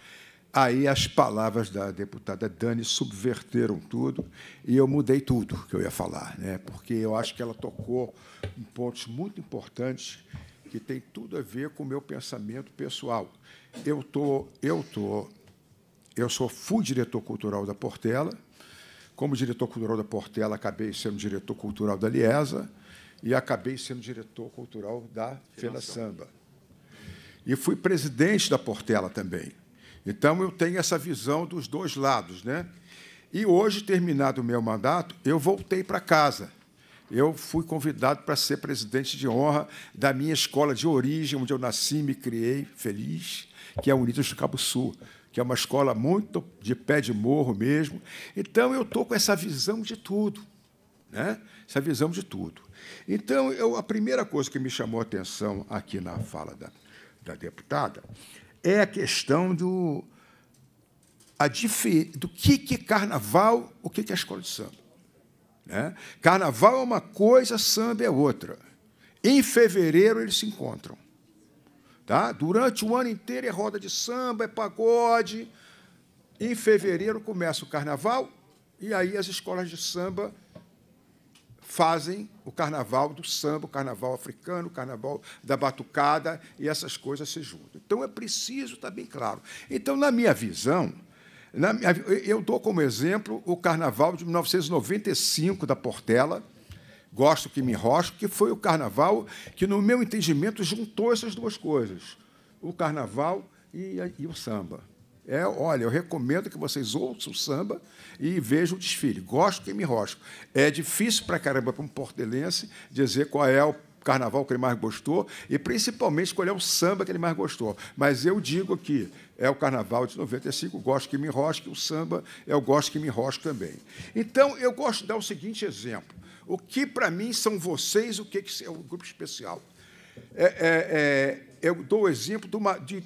Aí as palavras da deputada Dani subverteram tudo e eu mudei tudo que eu ia falar, né? porque eu acho que ela tocou em pontos muito importantes que tem tudo a ver com o meu pensamento pessoal. Eu tô, eu tô eu sou, fui diretor cultural da Portela. Como diretor cultural da Portela, acabei sendo diretor cultural da Liesa e acabei sendo diretor cultural da Fena Samba. E fui presidente da Portela também. Então, eu tenho essa visão dos dois lados. Né? E hoje, terminado o meu mandato, eu voltei para casa. Eu fui convidado para ser presidente de honra da minha escola de origem, onde eu nasci, me criei feliz, que é a Unidos do Cabo Sul, que é uma escola muito de pé de morro mesmo. Então, eu estou com essa visão de tudo, né? essa visão de tudo. Então, eu, a primeira coisa que me chamou a atenção aqui na fala da, da deputada é a questão do, a do que, que é carnaval, o que, que é escola de samba. Né? Carnaval é uma coisa, samba é outra. Em fevereiro, eles se encontram. Tá? Durante o ano inteiro é roda de samba, é pagode. Em fevereiro começa o carnaval e aí as escolas de samba fazem o carnaval do samba, o carnaval africano, o carnaval da batucada e essas coisas se juntam. Então é preciso estar tá bem claro. Então, na minha visão, na minha, eu dou como exemplo o carnaval de 1995 da Portela, Gosto que me rosco, que foi o carnaval que, no meu entendimento, juntou essas duas coisas, o carnaval e, e o samba. É, olha, eu recomendo que vocês ouçam o samba e vejam o desfile. Gosto que me rosco. É difícil para caramba para um portelense dizer qual é o carnaval que ele mais gostou e principalmente qual é o samba que ele mais gostou. Mas eu digo aqui, é o carnaval de 95, gosto que me rosque, o samba é o gosto que me rosque também. Então, eu gosto de dar o seguinte exemplo. O que para mim são vocês, o que, é um grupo especial? É, é, é, eu dou o exemplo de, uma, de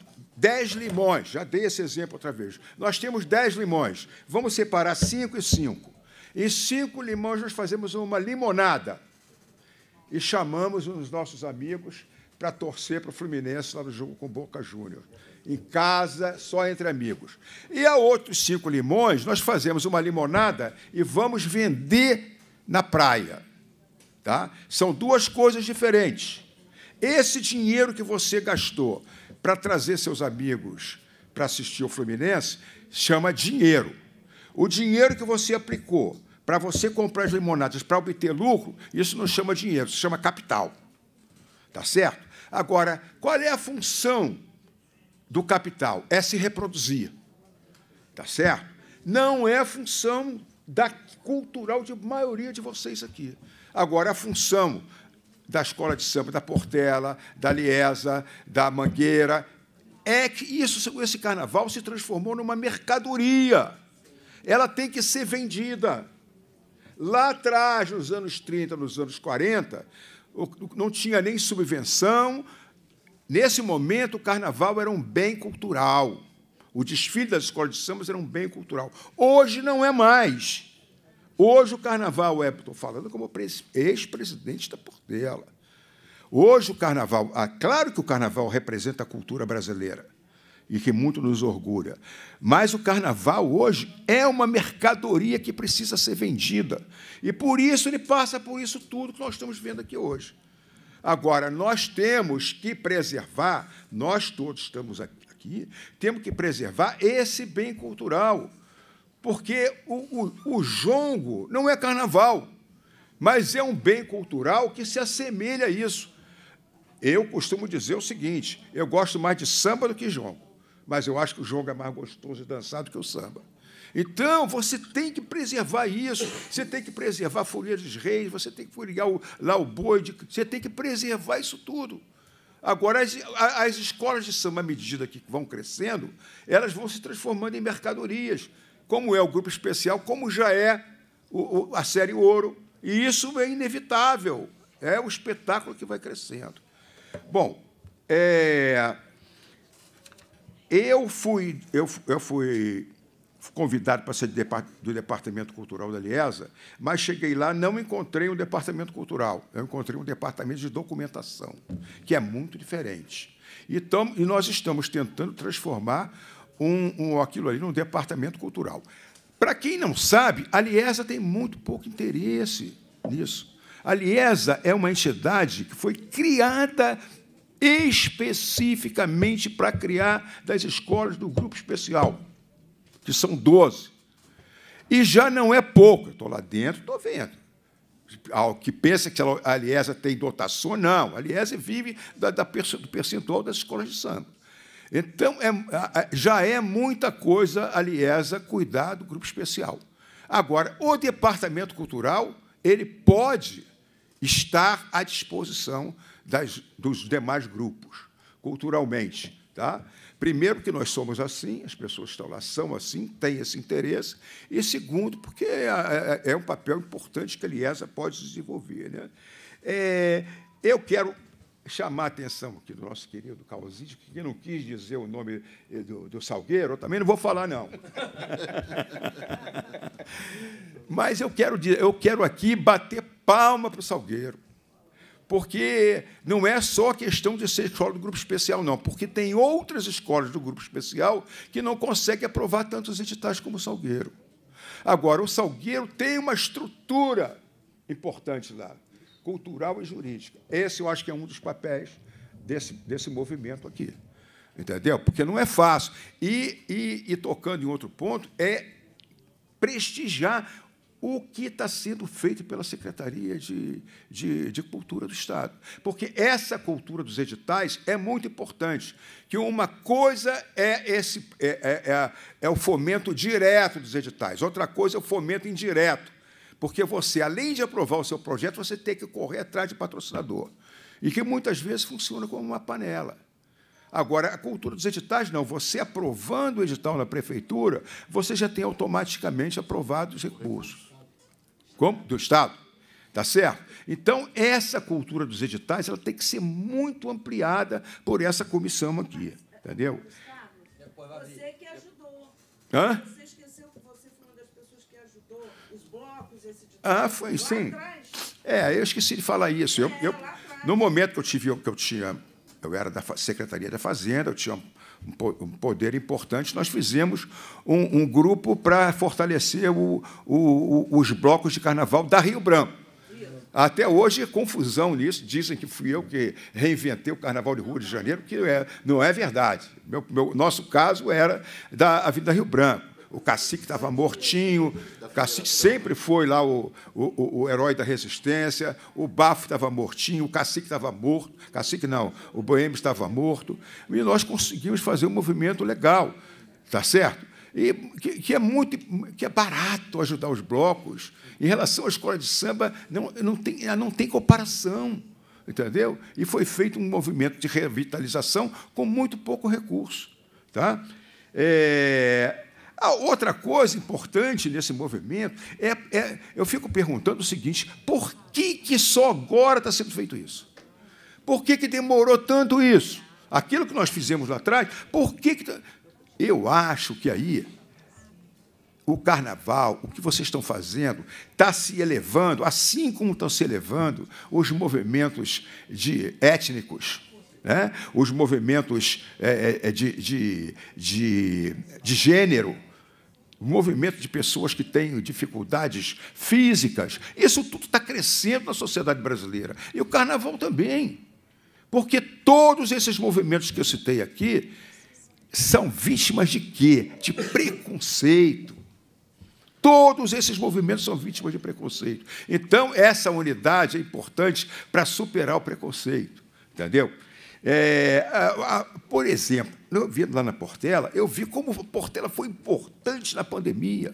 limões, já dei esse exemplo outra vez. Nós temos dez limões, vamos separar cinco e cinco. E cinco limões nós fazemos uma limonada e chamamos os nossos amigos para torcer para o Fluminense lá no jogo com Boca Júnior. Em casa, só entre amigos. E a outros cinco limões, nós fazemos uma limonada e vamos vender na praia. Tá? São duas coisas diferentes. Esse dinheiro que você gastou para trazer seus amigos para assistir o Fluminense chama dinheiro. O dinheiro que você aplicou para você comprar as limonadas para obter lucro, isso não chama dinheiro, isso chama capital. Tá certo? Agora, qual é a função do capital? É se reproduzir. Tá certo? Não é função da cultural de maioria de vocês aqui. Agora, a função da escola de samba da Portela, da Liesa, da Mangueira, é que isso, esse carnaval se transformou numa mercadoria. Ela tem que ser vendida. Lá atrás, nos anos 30, nos anos 40, não tinha nem subvenção. Nesse momento, o carnaval era um bem cultural. O desfile das escolas de samba era um bem cultural. Hoje não é mais. Hoje o carnaval é, estou falando como ex-presidente da Portela. Hoje o carnaval, ah, claro que o carnaval representa a cultura brasileira e que muito nos orgulha, mas o carnaval hoje é uma mercadoria que precisa ser vendida e por isso ele passa por isso tudo que nós estamos vendo aqui hoje. Agora nós temos que preservar, nós todos estamos aqui, temos que preservar esse bem cultural porque o, o, o jongo não é carnaval, mas é um bem cultural que se assemelha a isso. Eu costumo dizer o seguinte: eu gosto mais de samba do que jongo, mas eu acho que o jongo é mais gostoso de dançar do que o samba. Então, você tem que preservar isso, você tem que preservar a folia dos reis, você tem que folhear lá o boi, você tem que preservar isso tudo. Agora, as, as escolas de samba, à medida que vão crescendo, elas vão se transformando em mercadorias como é o grupo especial, como já é o, o, a série Ouro. E isso é inevitável. É o espetáculo que vai crescendo. Bom, é, eu fui, eu, eu fui convidado para ser do Departamento Cultural da Liesa, mas cheguei lá, não encontrei um departamento cultural, eu encontrei um departamento de documentação, que é muito diferente. e nós estamos tentando transformar um, um, aquilo ali no departamento cultural. Para quem não sabe, a Liesa tem muito pouco interesse nisso. A Liesa é uma entidade que foi criada especificamente para criar das escolas do grupo especial, que são 12. E já não é pouco. Estou lá dentro, estou vendo. Ao ah, que pensa que a Liesa tem dotação, não. A Liesa vive da, da, do percentual das escolas de samba. Então, é, já é muita coisa, aliás, a cuidar do grupo especial. Agora, o departamento cultural ele pode estar à disposição das, dos demais grupos, culturalmente. Tá? Primeiro, que nós somos assim, as pessoas estão lá são assim, têm esse interesse. E segundo, porque é, é, é um papel importante que a Liesa pode desenvolver. Né? É, eu quero chamar a atenção aqui do nosso querido Calzite, que não quis dizer o nome eh, do, do Salgueiro, eu também não vou falar, não. Mas eu quero, eu quero aqui bater palma para o Salgueiro, porque não é só questão de ser escola do grupo especial, não, porque tem outras escolas do grupo especial que não conseguem aprovar tantos editais como o Salgueiro. Agora, o Salgueiro tem uma estrutura importante lá cultural e jurídica. Esse eu acho que é um dos papéis desse, desse movimento aqui. Entendeu? Porque não é fácil. E, e, e tocando em outro ponto, é prestigiar o que está sendo feito pela Secretaria de, de, de, Cultura do Estado. Porque essa cultura dos editais é muito importante, que uma coisa é, esse, é, é, é, é o fomento direto dos editais, outra coisa é o fomento indireto porque você, além de aprovar o seu projeto, você tem que correr atrás de patrocinador. E que muitas vezes funciona como uma panela. Agora, a cultura dos editais, não. Você aprovando o edital na prefeitura, você já tem automaticamente aprovado os recursos. Como? Do Estado. Tá certo? Então, essa cultura dos editais ela tem que ser muito ampliada por essa comissão aqui. Entendeu? Você que ajudou. Hã? Ah, foi sim. É, eu esqueci de falar isso. Eu, é, eu, no momento que eu tive, que eu tinha, eu era da Secretaria da Fazenda, eu tinha um poder importante, nós fizemos um, um grupo para fortalecer o, o, o, os blocos de carnaval da Rio Branco. Até hoje, confusão nisso. Dizem que fui eu que reinventei o Carnaval de Rio de Janeiro, que não é, não é verdade. Meu, meu, nosso caso era da Avenida Rio Branco o cacique estava mortinho, o cacique sempre foi lá o, o, o herói da resistência, o Bafo estava mortinho, o cacique estava morto, cacique não, o Boêmio estava morto, e nós conseguimos fazer um movimento legal, tá certo? E que, que, é muito que é barato ajudar os blocos. Em relação à escola de samba, não, não, tem, não tem comparação. Entendeu? E foi feito um movimento de revitalização com muito pouco recurso. Tá? É, a ah, outra coisa importante nesse movimento é, é eu fico perguntando o seguinte: por que, que só agora está sendo feito isso? Por que, que demorou tanto isso? Aquilo que nós fizemos lá atrás, por que. que tá, eu acho que aí o carnaval, o que vocês estão fazendo, está se elevando, assim como estão se elevando os movimentos de étnicos né? os movimentos é, é, é de, de, de, de gênero, o movimento de pessoas que têm dificuldades físicas. Isso tudo está crescendo na sociedade brasileira. E o carnaval também. Porque todos esses movimentos que eu citei aqui são vítimas de quê? De preconceito. Todos esses movimentos são vítimas de preconceito. Então, essa unidade é importante para superar o preconceito. Entendeu? É, a, a, por exemplo, eu vi lá na Portela, eu vi como a Portela foi importante na pandemia,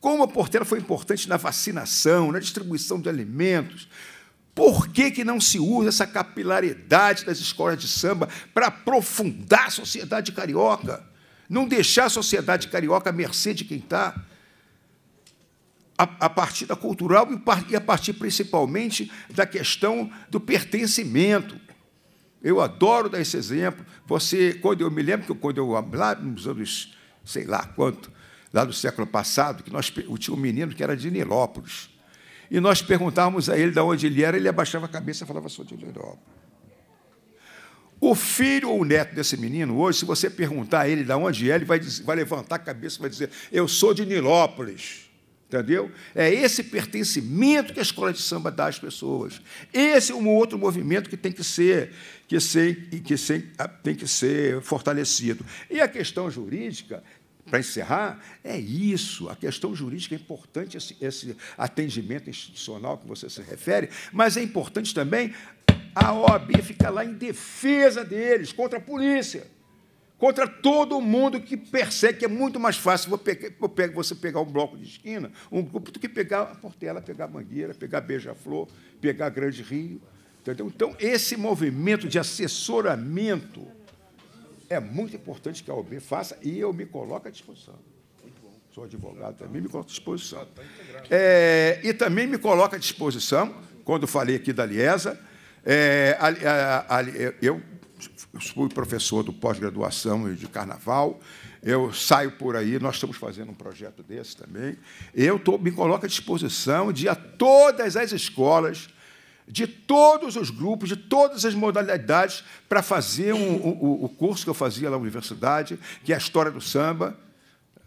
como a Portela foi importante na vacinação, na distribuição de alimentos. Por que, que não se usa essa capilaridade das escolas de samba para aprofundar a sociedade carioca? Não deixar a sociedade carioca à mercê de quem está? a, partir da cultural e a partir principalmente da questão do pertencimento. Eu adoro dar esse exemplo. Você, quando eu me lembro que quando eu lá nos anos, sei lá quanto, lá do século passado, que nós tinha um menino que era de Nilópolis. E nós perguntávamos a ele de onde ele era, ele abaixava a cabeça e falava sou de Nilópolis. O filho ou o neto desse menino, hoje, se você perguntar a ele de onde é, ele vai, dizer, vai levantar a cabeça e vai dizer: Eu sou de Nilópolis. Entendeu? É esse pertencimento que a escola de samba dá às pessoas. Esse é um outro movimento que tem que ser que ser que ser, ah, tem que ser fortalecido. E a questão jurídica, para encerrar, é isso. A questão jurídica é importante esse, esse atendimento institucional que você se refere, mas é importante também a OAB ficar lá em defesa deles contra a polícia contra todo mundo que persegue, que é muito mais fácil você pegar um bloco de esquina, um grupo, do que pegar a Portela, pegar a Mangueira, pegar Beija-Flor, pegar Grande Rio. Entendeu? Então, esse movimento de assessoramento é muito importante que a OB faça e eu me coloco à disposição. Sou advogado também, me coloco à disposição. É, e também me coloco à disposição, quando falei aqui da Liesa, é, a, a, a, eu eu fui professor do pós-graduação e de carnaval, eu saio por aí, nós estamos fazendo um projeto desse também. Eu tô, me coloco à disposição de a todas as escolas, de todos os grupos, de todas as modalidades, para fazer um, o, o curso que eu fazia na universidade, que é a história do samba,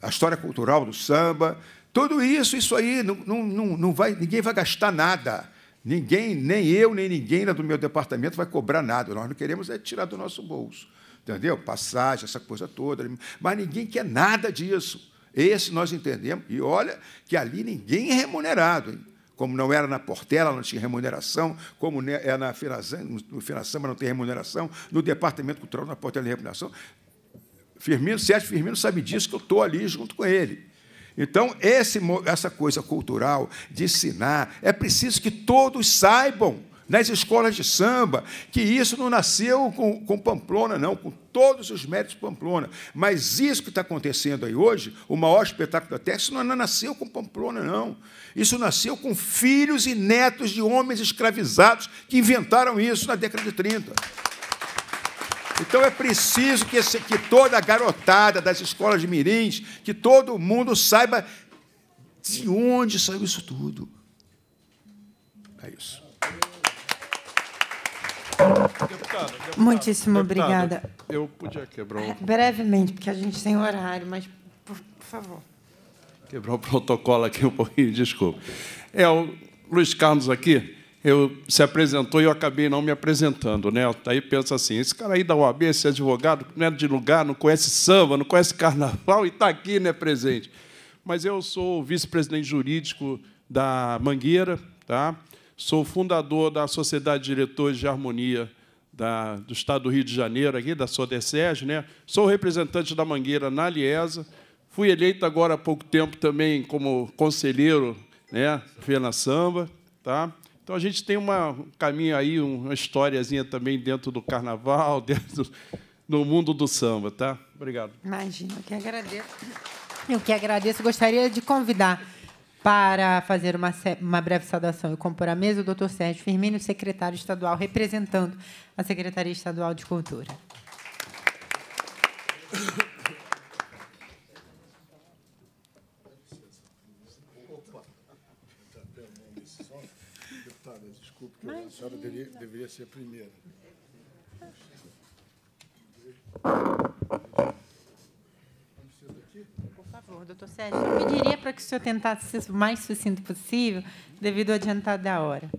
a história cultural do samba. Tudo isso, isso aí, não, não, não vai, ninguém vai gastar nada. Ninguém, nem eu, nem ninguém do meu departamento vai cobrar nada. Nós não queremos é tirar do nosso bolso. Entendeu? Passagem, essa coisa toda. Mas ninguém quer nada disso. Esse nós entendemos. E olha que ali ninguém é remunerado. Hein? Como não era na Portela, não tinha remuneração, como é na mas não tem remuneração, no Departamento Cultural, na Portela, não tem remuneração. Firmino, Sérgio Firmino sabe disso, que eu estou ali junto com ele. Então, esse, essa coisa cultural de ensinar, é preciso que todos saibam nas escolas de samba, que isso não nasceu com, com, Pamplona, não, com todos os méritos de Pamplona. Mas isso que está acontecendo aí hoje, o maior espetáculo da Terra, isso não nasceu com Pamplona, não. Isso nasceu com filhos e netos de homens escravizados que inventaram isso na década de 30. Então é preciso que, esse, que toda a garotada das escolas de mirins, que todo mundo saiba de onde saiu isso tudo. É isso. Deputado, deputado, Muitíssimo deputado, obrigada. Eu podia quebrar o... Brevemente, porque a gente tem horário, mas, por, por favor. Quebrar o protocolo aqui um pouquinho, desculpa. É, o Luiz Carlos aqui eu se apresentou e eu acabei não me apresentando. Né? Aí pensa assim: esse cara aí da UAB, esse advogado, não é de lugar, não conhece samba, não conhece carnaval e está aqui, né, presente. Mas eu sou vice-presidente jurídico da Mangueira, tá? sou fundador da Sociedade de Diretores de Harmonia da, do Estado do Rio de Janeiro, aqui, da SODESERG, né? sou representante da Mangueira na Aliesa, fui eleito agora há pouco tempo também como conselheiro né, na Samba. Tá? Então a gente tem uma, um caminho aí, uma historiazinha também dentro do carnaval, dentro do mundo do samba, tá? Obrigado. Imagina, eu que agradeço. Eu que agradeço. Gostaria de convidar para fazer uma, uma breve saudação e compor a mesa o doutor Sérgio Firmino, secretário estadual, representando a Secretaria Estadual de Cultura. senhora deveria, deveria ser a primeira. Por favor, doutor Sérgio, eu pediria para que o senhor tentasse ser o mais sucinto possível, devido ao adiantado da hora.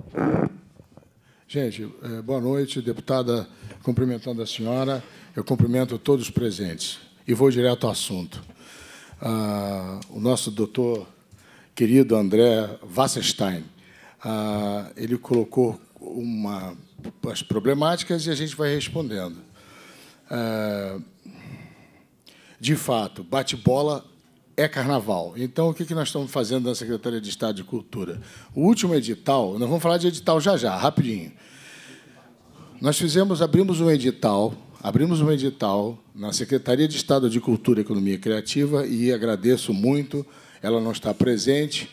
Gente, é, boa noite, deputada, cumprimentando a senhora. Eu cumprimento todos os presentes e vou direto ao assunto. Ah, o nosso doutor querido André Wasserstein, ah, ele colocou uma, as problemáticas e a gente vai respondendo. É, de fato, bate-bola é carnaval. Então, o que nós estamos fazendo na Secretaria de Estado de Cultura? O último edital, nós vamos falar de edital já já, rapidinho. Nós fizemos, abrimos um edital, abrimos um edital na Secretaria de Estado de Cultura, Economia e Criativa e agradeço muito, ela não está presente,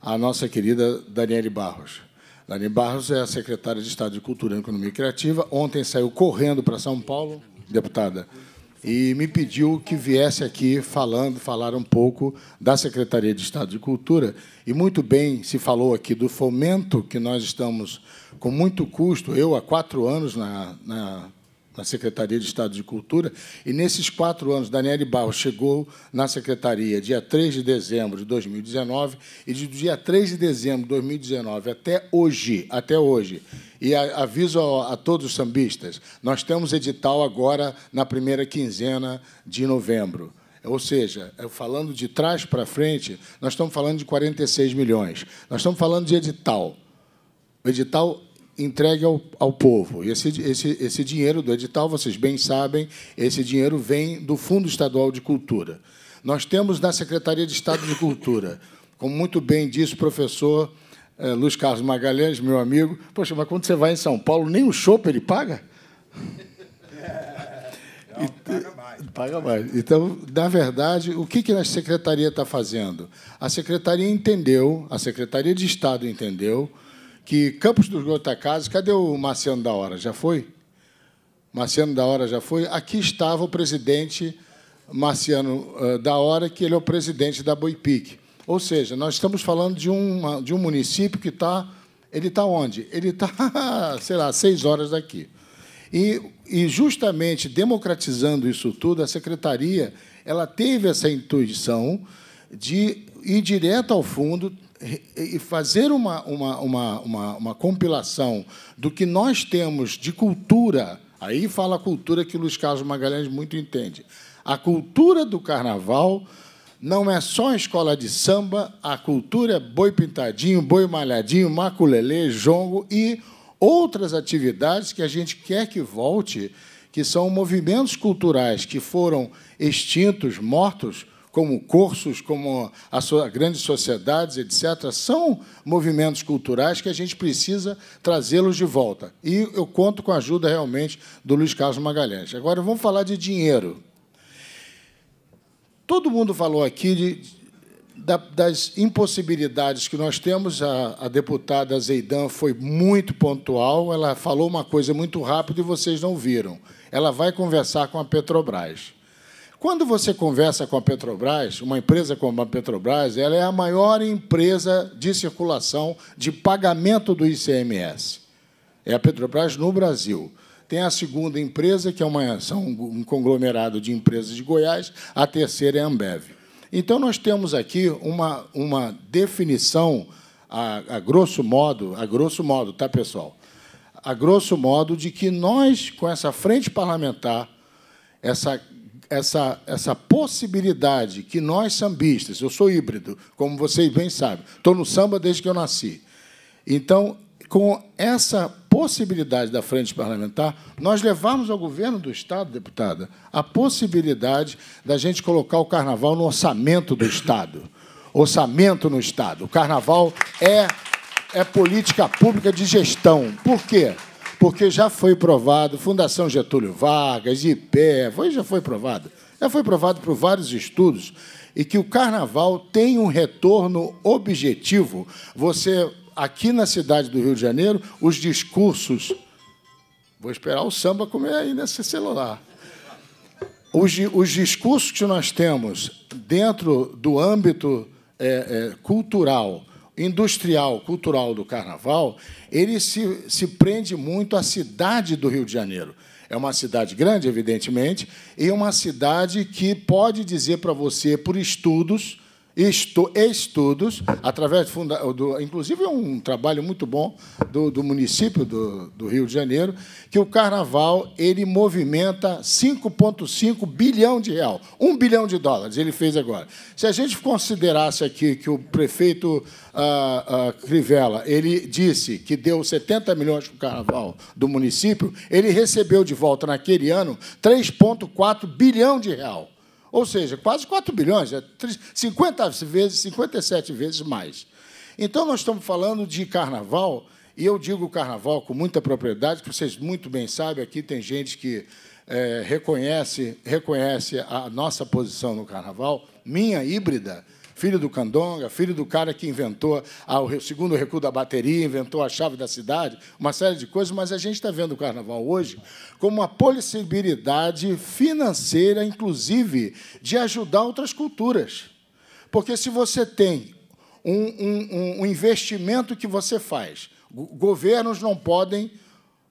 a nossa querida Daniele Barros. Dani Barros é a secretária de Estado de Cultura, Economia e Criativa. Ontem saiu correndo para São Paulo, deputada, e me pediu que viesse aqui falando, falar um pouco da Secretaria de Estado de Cultura. E muito bem se falou aqui do fomento que nós estamos, com muito custo, eu há quatro anos na, na na Secretaria de Estado de Cultura, e nesses quatro anos, Daniele Barros chegou na Secretaria dia 3 de dezembro de 2019, e de dia 3 de dezembro de 2019 até hoje, até hoje, e aviso a, a todos os sambistas, nós temos edital agora na primeira quinzena de novembro. Ou seja, falando de trás para frente, nós estamos falando de 46 milhões. Nós estamos falando de edital. O edital entregue ao, ao povo. Esse, esse, esse dinheiro do edital, vocês bem sabem, esse dinheiro vem do Fundo Estadual de Cultura. Nós temos na Secretaria de Estado de Cultura, como muito bem disse o professor é, Luiz Carlos Magalhães, meu amigo, poxa, mas quando você vai em São Paulo, nem o chopp ele paga? Não, paga mais. Paga mais. Então, na verdade, o que a secretaria está fazendo? A secretaria entendeu, a secretaria de Estado entendeu que Campos dos Goitacazes, cadê o Marciano da Hora? Já foi? Marciano da Hora já foi? Aqui estava o presidente Marciano eh, da Hora, que ele é o presidente da Boipic. Ou seja, nós estamos falando de, um de um município que está. Ele está onde? Ele está, sei lá, seis horas daqui. E, e justamente democratizando isso tudo, a secretaria ela teve essa intuição de ir direto ao fundo, e fazer uma, uma, uma, uma, uma compilação do que nós temos de cultura, aí fala a cultura que o Luiz Carlos Magalhães muito entende. A cultura do carnaval não é só a escola de samba, a cultura é boi pintadinho, boi malhadinho, maculelê, jongo e outras atividades que a gente quer que volte, que são movimentos culturais que foram extintos, mortos, como cursos, como as grandes sociedades, etc., são movimentos culturais que a gente precisa trazê-los de volta. E eu conto com a ajuda realmente do Luiz Carlos Magalhães. Agora vamos falar de dinheiro. Todo mundo falou aqui de, das impossibilidades que nós temos. A, a deputada Zeidan foi muito pontual, ela falou uma coisa muito rápida e vocês não viram. Ela vai conversar com a Petrobras. Quando você conversa com a Petrobras, uma empresa como a Petrobras, ela é a maior empresa de circulação de pagamento do ICMS. É a Petrobras no Brasil. Tem a segunda empresa, que é uma, são um conglomerado de empresas de Goiás, a terceira é a Ambev. Então, nós temos aqui uma, uma definição, a, a grosso modo, a grosso modo, tá, pessoal? A grosso modo, de que nós, com essa frente parlamentar, essa essa, essa possibilidade que nós sambistas, eu sou híbrido, como vocês bem sabem, estou no samba desde que eu nasci. Então, com essa possibilidade da frente parlamentar, nós levarmos ao governo do Estado, deputada, a possibilidade da gente colocar o carnaval no orçamento do Estado. Orçamento no Estado. O carnaval é, é política pública de gestão. Por quê? porque já foi provado, Fundação Getúlio Vargas, IPE, já foi provado. Já foi provado por vários estudos e que o carnaval tem um retorno objetivo. Você, aqui na cidade do Rio de Janeiro, os discursos. Vou esperar o samba comer aí nesse celular. Os, os discursos que nós temos dentro do âmbito é, é, cultural industrial, cultural do carnaval, ele se, se prende muito à cidade do Rio de Janeiro. É uma cidade grande, evidentemente, e uma cidade que pode dizer para você, por estudos, estu estudos, através do, do, inclusive um trabalho muito bom do, do município do, do, Rio de Janeiro, que o carnaval ele movimenta 5,5 bilhão de real, 1 bilhão de dólares ele fez agora. Se a gente considerasse aqui que o prefeito ah, ah, Crivella ele disse que deu 70 milhões para o carnaval do município, ele recebeu de volta naquele ano 3,4 bilhão de real. Ou seja, quase 4 bilhões, é 50 vezes, 57 vezes mais. Então, nós estamos falando de carnaval, e eu digo carnaval com muita propriedade, que vocês muito bem sabem, aqui tem gente que é, reconhece, reconhece a nossa posição no carnaval, minha híbrida, filho do Candonga, filho do cara que inventou o segundo recuo da bateria, inventou a chave da cidade, uma série de coisas, mas a gente está vendo o carnaval hoje como uma possibilidade financeira, inclusive, de ajudar outras culturas. Porque se você tem um, um, um investimento que você faz, governos não podem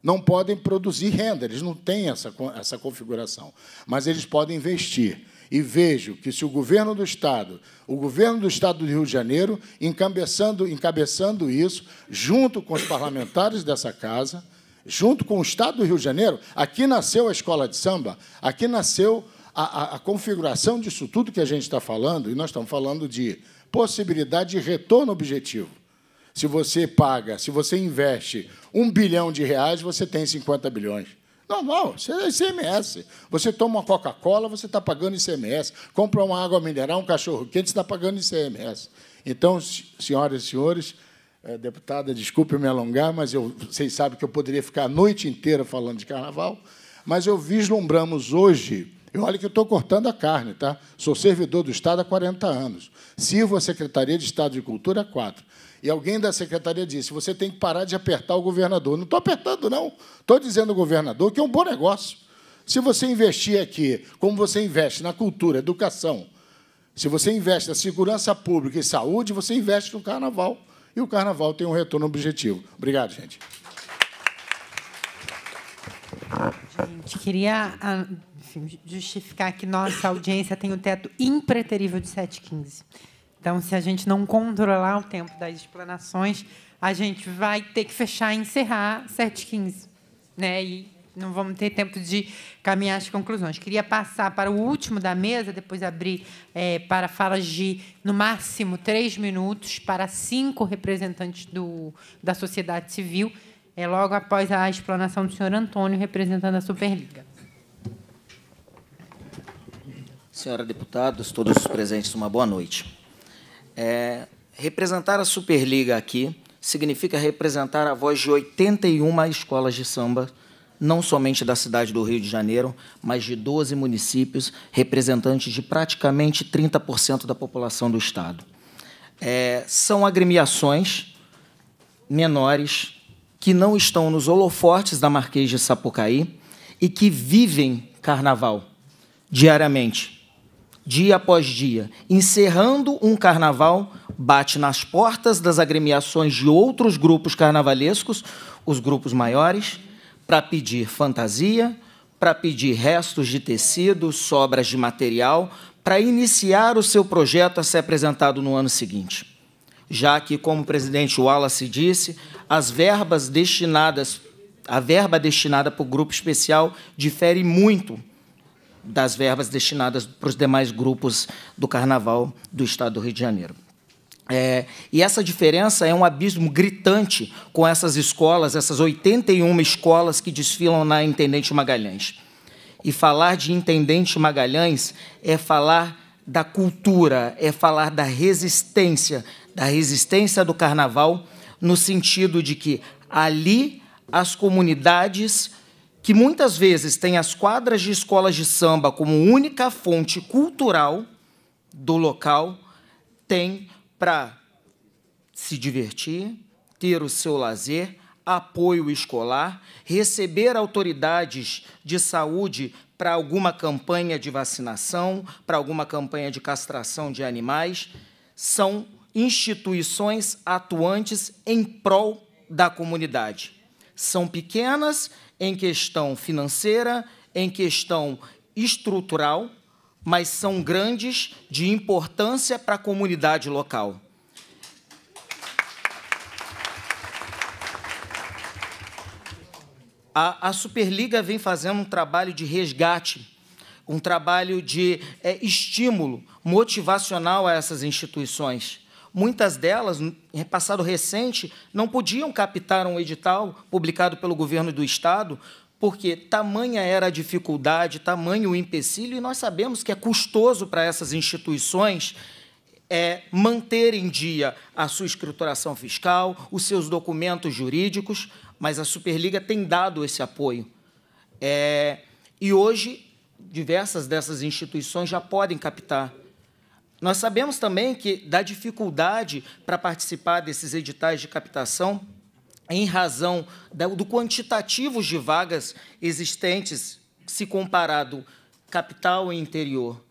não podem produzir renda, eles não têm essa, essa configuração, mas eles podem investir e vejo que se o governo do Estado, o governo do Estado do Rio de Janeiro, encabeçando, encabeçando isso, junto com os parlamentares dessa casa, junto com o Estado do Rio de Janeiro, aqui nasceu a escola de samba, aqui nasceu a, a, a configuração disso tudo que a gente está falando, e nós estamos falando de possibilidade de retorno objetivo. Se você paga, se você investe um bilhão de reais, você tem 50 bilhões. Normal, isso é ICMS. Você toma uma Coca-Cola, você está pagando ICMS. Compra uma água mineral, um cachorro quente, você está pagando ICMS. Então, senhoras e senhores, eh, deputada, desculpe me alongar, mas eu, vocês sabem que eu poderia ficar a noite inteira falando de carnaval, mas eu vislumbramos hoje. E olha que eu estou cortando a carne, tá? Sou servidor do Estado há 40 anos. Sirvo a Secretaria de Estado de Cultura há quatro. E alguém da secretaria disse: você tem que parar de apertar o governador. Não estou apertando, não. Estou dizendo ao governador que é um bom negócio. Se você investir aqui, como você investe na cultura, educação, se você investe na segurança pública e saúde, você investe no carnaval. E o carnaval tem um retorno objetivo. Obrigado, gente. Gente, queria ah, enfim, justificar que nossa audiência tem um teto impreterível de 7,15. Então, se a gente não controlar o tempo das explanações, a gente vai ter que fechar e encerrar 7h15. Né? E não vamos ter tempo de caminhar as conclusões. Queria passar para o último da mesa, depois abrir é, para falas de, no máximo, três minutos para cinco representantes do, da sociedade civil, é, logo após a explanação do senhor Antônio, representando a Superliga. Senhora deputados, todos os presentes, uma boa noite. É, representar a Superliga aqui significa representar a voz de 81 escolas de samba, não somente da cidade do Rio de Janeiro, mas de 12 municípios, representantes de praticamente 30% da população do Estado. É, são agremiações menores que não estão nos holofotes da Marquês de Sapucaí e que vivem carnaval diariamente dia após dia, encerrando um carnaval, bate nas portas das agremiações de outros grupos carnavalescos, os grupos maiores, para pedir fantasia, para pedir restos de tecido, sobras de material, para iniciar o seu projeto a ser apresentado no ano seguinte. Já que, como o presidente Wallace disse, as verbas destinadas, a verba destinada para o grupo especial difere muito das verbas destinadas para os demais grupos do Carnaval do Estado do Rio de Janeiro. É, e essa diferença é um abismo gritante com essas escolas, essas 81 escolas que desfilam na Intendente Magalhães. E falar de Intendente Magalhães é falar da cultura, é falar da resistência, da resistência do carnaval, no sentido de que ali as comunidades que muitas vezes tem as quadras de escolas de samba como única fonte cultural do local, tem para se divertir, ter o seu lazer, apoio escolar, receber autoridades de saúde para alguma campanha de vacinação, para alguma campanha de castração de animais, são instituições atuantes em prol da comunidade. São pequenas em questão financeira, em questão estrutural, mas são grandes de importância para a comunidade local. A, a, Superliga vem fazendo um trabalho de resgate, um trabalho de é, estímulo motivacional a essas instituições. Muitas delas, em passado recente, não podiam captar um edital publicado pelo governo do Estado, porque tamanha era a dificuldade, tamanho o empecilho, e nós sabemos que é custoso para essas instituições é, manter em dia a sua escrituração fiscal, os seus documentos jurídicos, mas a Superliga tem dado esse apoio. É, e hoje, diversas dessas instituições já podem captar nós sabemos também que da dificuldade para participar desses editais de captação em razão do quantitativo de vagas existentes se comparado capital e interior.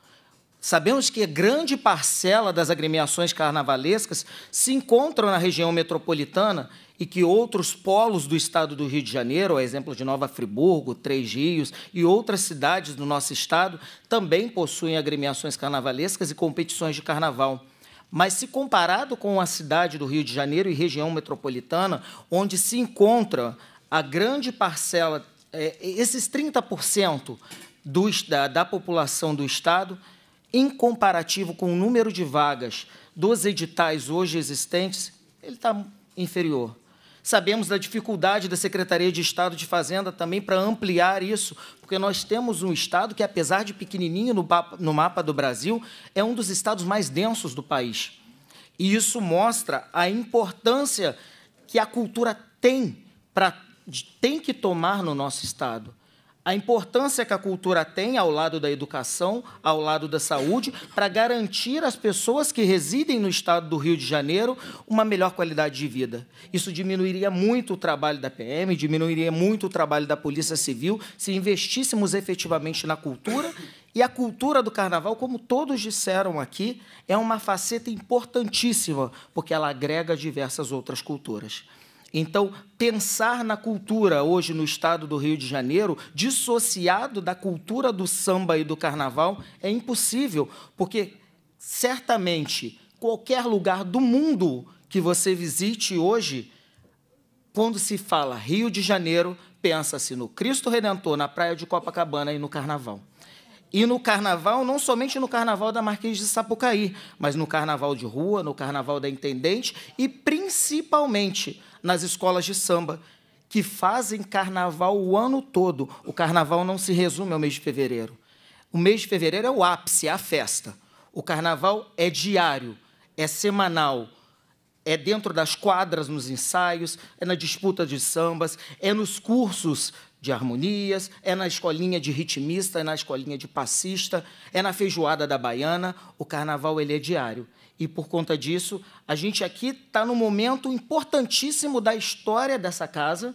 Sabemos que grande parcela das agremiações carnavalescas se encontram na região metropolitana e que outros polos do estado do Rio de Janeiro, a exemplo de Nova Friburgo, Três Rios e outras cidades do nosso estado, também possuem agremiações carnavalescas e competições de carnaval. Mas, se comparado com a cidade do Rio de Janeiro e região metropolitana, onde se encontra a grande parcela, é, esses 30% do, da, da população do Estado, em comparativo com o número de vagas dos editais hoje existentes, ele está inferior. Sabemos da dificuldade da Secretaria de Estado de Fazenda também para ampliar isso, porque nós temos um Estado que, apesar de pequenininho no mapa, do Brasil, é um dos estados mais densos do país. E isso mostra a importância que a cultura tem, pra, tem que tomar no nosso Estado a importância que a cultura tem ao lado da educação, ao lado da saúde, para garantir às pessoas que residem no estado do Rio de Janeiro uma melhor qualidade de vida. Isso diminuiria muito o trabalho da PM, diminuiria muito o trabalho da Polícia Civil se investíssemos efetivamente na cultura. E a cultura do carnaval, como todos disseram aqui, é uma faceta importantíssima, porque ela agrega diversas outras culturas. Então, pensar na cultura hoje no estado do Rio de Janeiro, dissociado da cultura do samba e do carnaval, é impossível, porque certamente qualquer lugar do mundo que você visite hoje, quando se fala Rio de Janeiro, pensa-se no Cristo Redentor, na praia de Copacabana e no carnaval. E no carnaval, não somente no carnaval da Marquês de Sapucaí, mas no carnaval de rua, no carnaval da Intendente e principalmente nas escolas de samba, que fazem carnaval o ano todo. O carnaval não se resume ao mês de fevereiro. O mês de fevereiro é o ápice, é a festa. O carnaval é diário, é semanal, é dentro das quadras, nos ensaios, é na disputa de sambas, é nos cursos de harmonias, é na escolinha de ritmista, é na escolinha de passista, é na feijoada da baiana. O carnaval ele é diário. E por conta disso, a gente aqui está num momento importantíssimo da história dessa casa,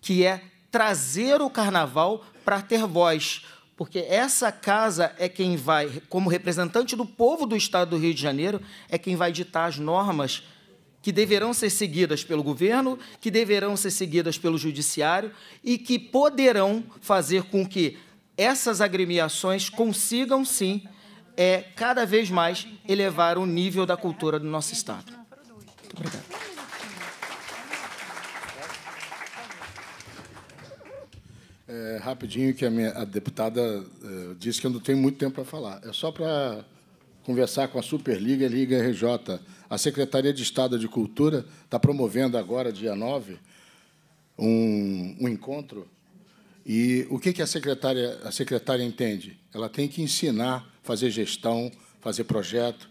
que é trazer o carnaval para ter voz. Porque essa casa é quem vai, como representante do povo do estado do Rio de Janeiro, é quem vai ditar as normas que deverão ser seguidas pelo governo, que deverão ser seguidas pelo judiciário e que poderão fazer com que essas agremiações consigam sim é cada vez mais elevar o nível da cultura do nosso Estado. Muito obrigado. É, rapidinho, que a, minha, a deputada é, disse que eu não tenho muito tempo para falar. É só para conversar com a Superliga Liga RJ. A Secretaria de Estado de Cultura está promovendo agora, dia 9, um, um encontro. E o que, que a, secretária, a secretária entende? Ela tem que ensinar, fazer gestão, fazer projeto,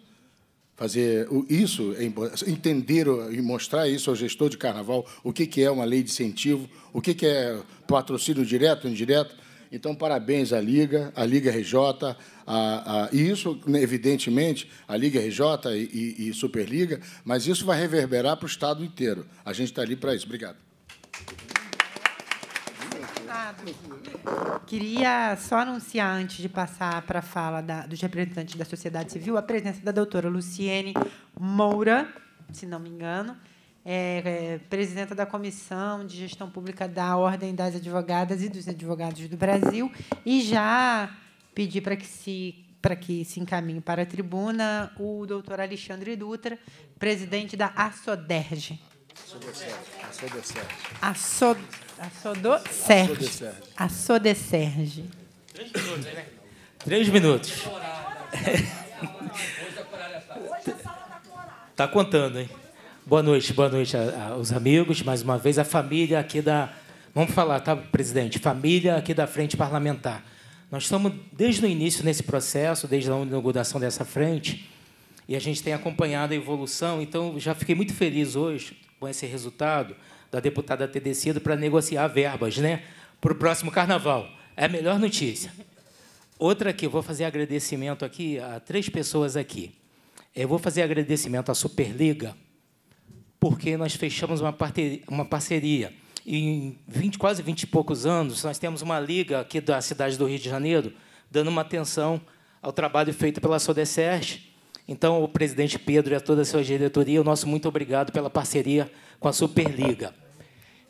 fazer isso, é entender e mostrar isso ao gestor de carnaval, o que é uma lei de incentivo, o que é patrocínio direto, indireto. Então, parabéns à Liga, à Liga RJ, a, a, e isso, né, evidentemente, à Liga RJ e, e, e Superliga, mas isso vai reverberar para o Estado inteiro. A gente está ali para isso. Obrigado. Obrigado. Queria só anunciar, antes de passar para a fala da, dos representantes da sociedade civil, a presença da doutora Luciene Moura, se não me engano, é, é, presidenta da Comissão de Gestão Pública da Ordem das Advogadas e dos Advogados do Brasil, e já pedi para que se para que se encaminhe para a tribuna o doutor Alexandre Dutra, presidente da ASODERGE. A Sodo Sérgio. A Sodo Sérgio. Três minutos, né? Três minutos. Tá contando, hein? Boa noite, boa noite aos amigos, mais uma vez, a família aqui da. Vamos falar, tá, presidente? Família aqui da frente parlamentar. Nós estamos desde o início nesse processo, desde a inauguração dessa frente, e a gente tem acompanhado a evolução, então já fiquei muito feliz hoje com esse resultado da deputada ter descido para negociar verbas né, para o próximo carnaval. É a melhor notícia. Outra aqui, vou fazer agradecimento aqui a três pessoas aqui. Eu vou fazer agradecimento à Superliga, porque nós fechamos uma, parceria, uma parceria. Em 20, quase 20 e poucos anos, nós temos uma liga aqui da cidade do Rio de Janeiro, dando uma atenção ao trabalho feito pela SODESERS então, o presidente Pedro e a toda a sua diretoria, o nosso muito obrigado pela parceria com a Superliga.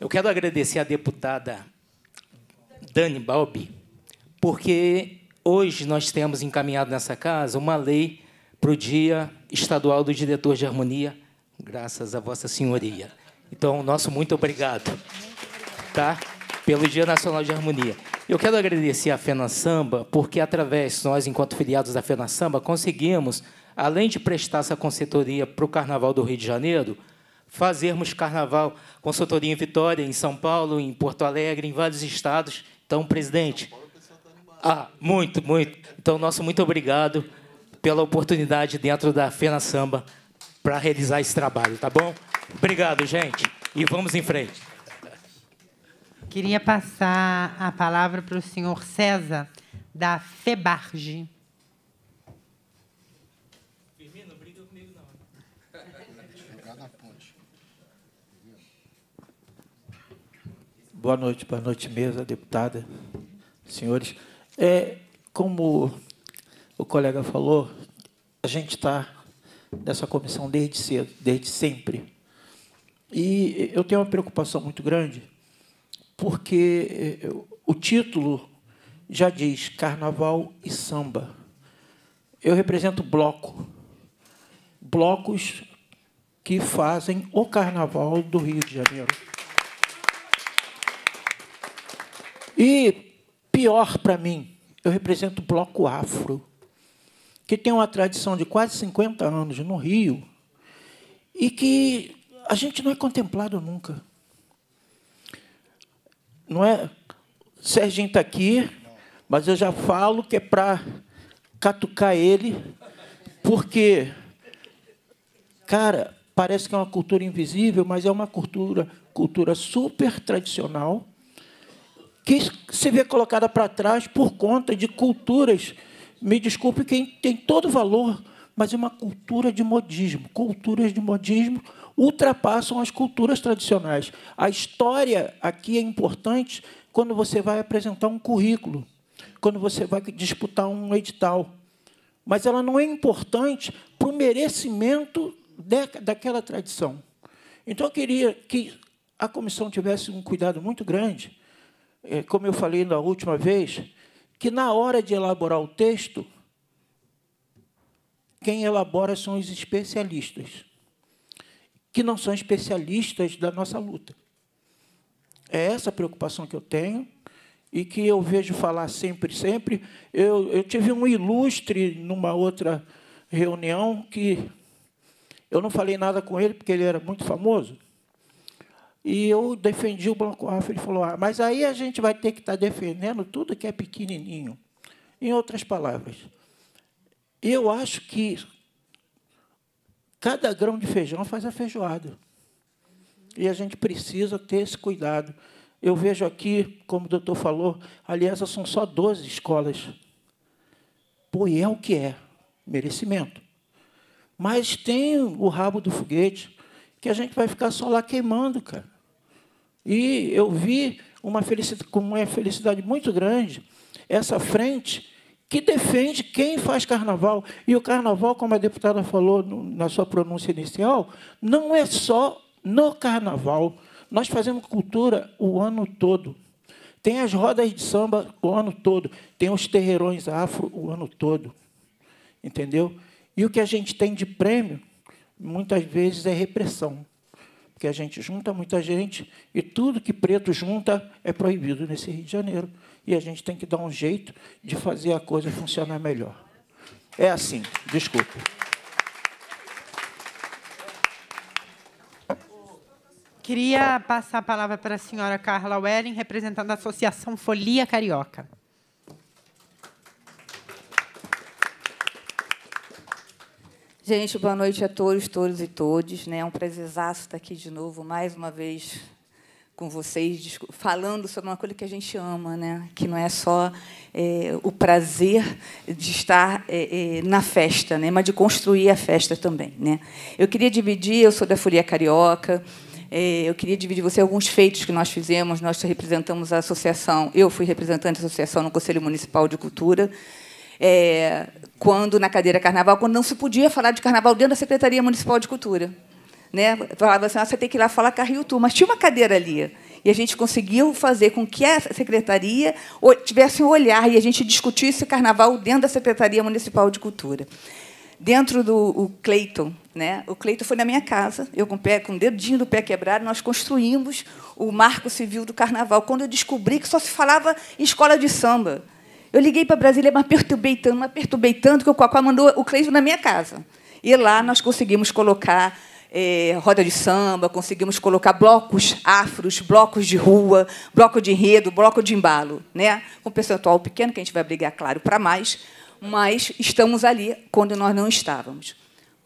Eu quero agradecer à deputada Dani Balbi, porque hoje nós temos encaminhado nessa casa uma lei para o Dia Estadual do Diretor de Harmonia, graças a Vossa Senhoria. Então, nosso muito obrigado tá? pelo Dia Nacional de Harmonia. Eu quero agradecer à Fena Samba, porque, através, nós, enquanto filiados da Fena Samba, conseguimos além de prestar essa consultoria para o Carnaval do Rio de Janeiro, fazermos carnaval, consultoria em Vitória, em São Paulo, em Porto Alegre, em vários estados. Então, presidente. Ah, muito, muito. Então, nosso muito obrigado pela oportunidade dentro da Fena Samba para realizar esse trabalho, tá bom? Obrigado, gente. E vamos em frente. Queria passar a palavra para o senhor César, da FEBARGE. Boa noite, boa noite, mesa, deputada, senhores. É, como o colega falou, a gente está nessa comissão desde cedo, desde sempre. E eu tenho uma preocupação muito grande, porque é, o título já diz carnaval e samba. Eu represento bloco. Blocos que fazem o carnaval do Rio de Janeiro. E pior para mim, eu represento o bloco afro, que tem uma tradição de quase 50 anos no Rio e que a gente não é contemplado nunca. Não é? O Serginho está aqui, mas eu já falo que é para catucar ele, porque, cara, parece que é uma cultura invisível, mas é uma cultura, cultura super tradicional que se vê colocada para trás por conta de culturas, me desculpe quem tem todo valor, mas é uma cultura de modismo. Culturas de modismo ultrapassam as culturas tradicionais. A história aqui é importante quando você vai apresentar um currículo, quando você vai disputar um edital. Mas ela não é importante para o merecimento daquela tradição. Então, eu queria que a comissão tivesse um cuidado muito grande é, como eu falei na última vez, que na hora de elaborar o texto, quem elabora são os especialistas, que não são especialistas da nossa luta. É essa a preocupação que eu tenho e que eu vejo falar sempre, sempre. Eu, eu tive um ilustre numa outra reunião que eu não falei nada com ele porque ele era muito famoso. E eu defendi o Blanco Rafa. Ele falou: ah, mas aí a gente vai ter que estar tá defendendo tudo que é pequenininho. Em outras palavras, eu acho que cada grão de feijão faz a feijoada. E a gente precisa ter esse cuidado. Eu vejo aqui, como o doutor falou, aliás, são só 12 escolas. Pô, e é o que é merecimento. Mas tem o rabo do foguete que a gente vai ficar só lá queimando, cara. E eu vi uma felicidade, uma felicidade muito grande essa frente que defende quem faz carnaval. E o carnaval, como a deputada falou na sua pronúncia inicial, não é só no carnaval. Nós fazemos cultura o ano todo. Tem as rodas de samba o ano todo, tem os terreirões afro o ano todo. Entendeu? E o que a gente tem de prêmio, muitas vezes, é repressão que a gente junta muita gente e tudo que preto junta é proibido nesse Rio de Janeiro. E a gente tem que dar um jeito de fazer a coisa funcionar melhor. É assim, desculpa. Queria passar a palavra para a senhora Carla Welling, representando a Associação Folia Carioca. Gente, boa noite a todos, todos e todes. Né? É um prazer estar aqui de novo, mais uma vez com vocês, falando sobre uma coisa que a gente ama, né? que não é só é, o prazer de estar é, é, na festa, né? mas de construir a festa também. Né? Eu queria dividir, eu sou da Folia Carioca, é, eu queria dividir você alguns feitos que nós fizemos. Nós representamos a associação, eu fui representante da associação no Conselho Municipal de Cultura. É, quando na cadeira carnaval, quando não se podia falar de carnaval dentro da Secretaria Municipal de Cultura. Né? Falava assim, ah, você tem que ir lá falar carril tu, mas tinha uma cadeira ali. E a gente conseguiu fazer com que a secretaria tivesse um olhar e a gente discutisse carnaval dentro da Secretaria Municipal de Cultura. Dentro do Cleiton, né? o Cleiton foi na minha casa, eu com, pé, com o dedinho do pé quebrado, nós construímos o marco civil do carnaval, quando eu descobri que só se falava em escola de samba. Eu liguei para Brasília, mas perturbei tanto, mas perturbei tanto, que o Coacó mandou o Cleison na minha casa. E lá nós conseguimos colocar é, roda de samba, conseguimos colocar blocos afros, blocos de rua, bloco de enredo, bloco de embalo, né? com pessoal percentual pequeno, que a gente vai brigar, claro, para mais, mas estamos ali quando nós não estávamos.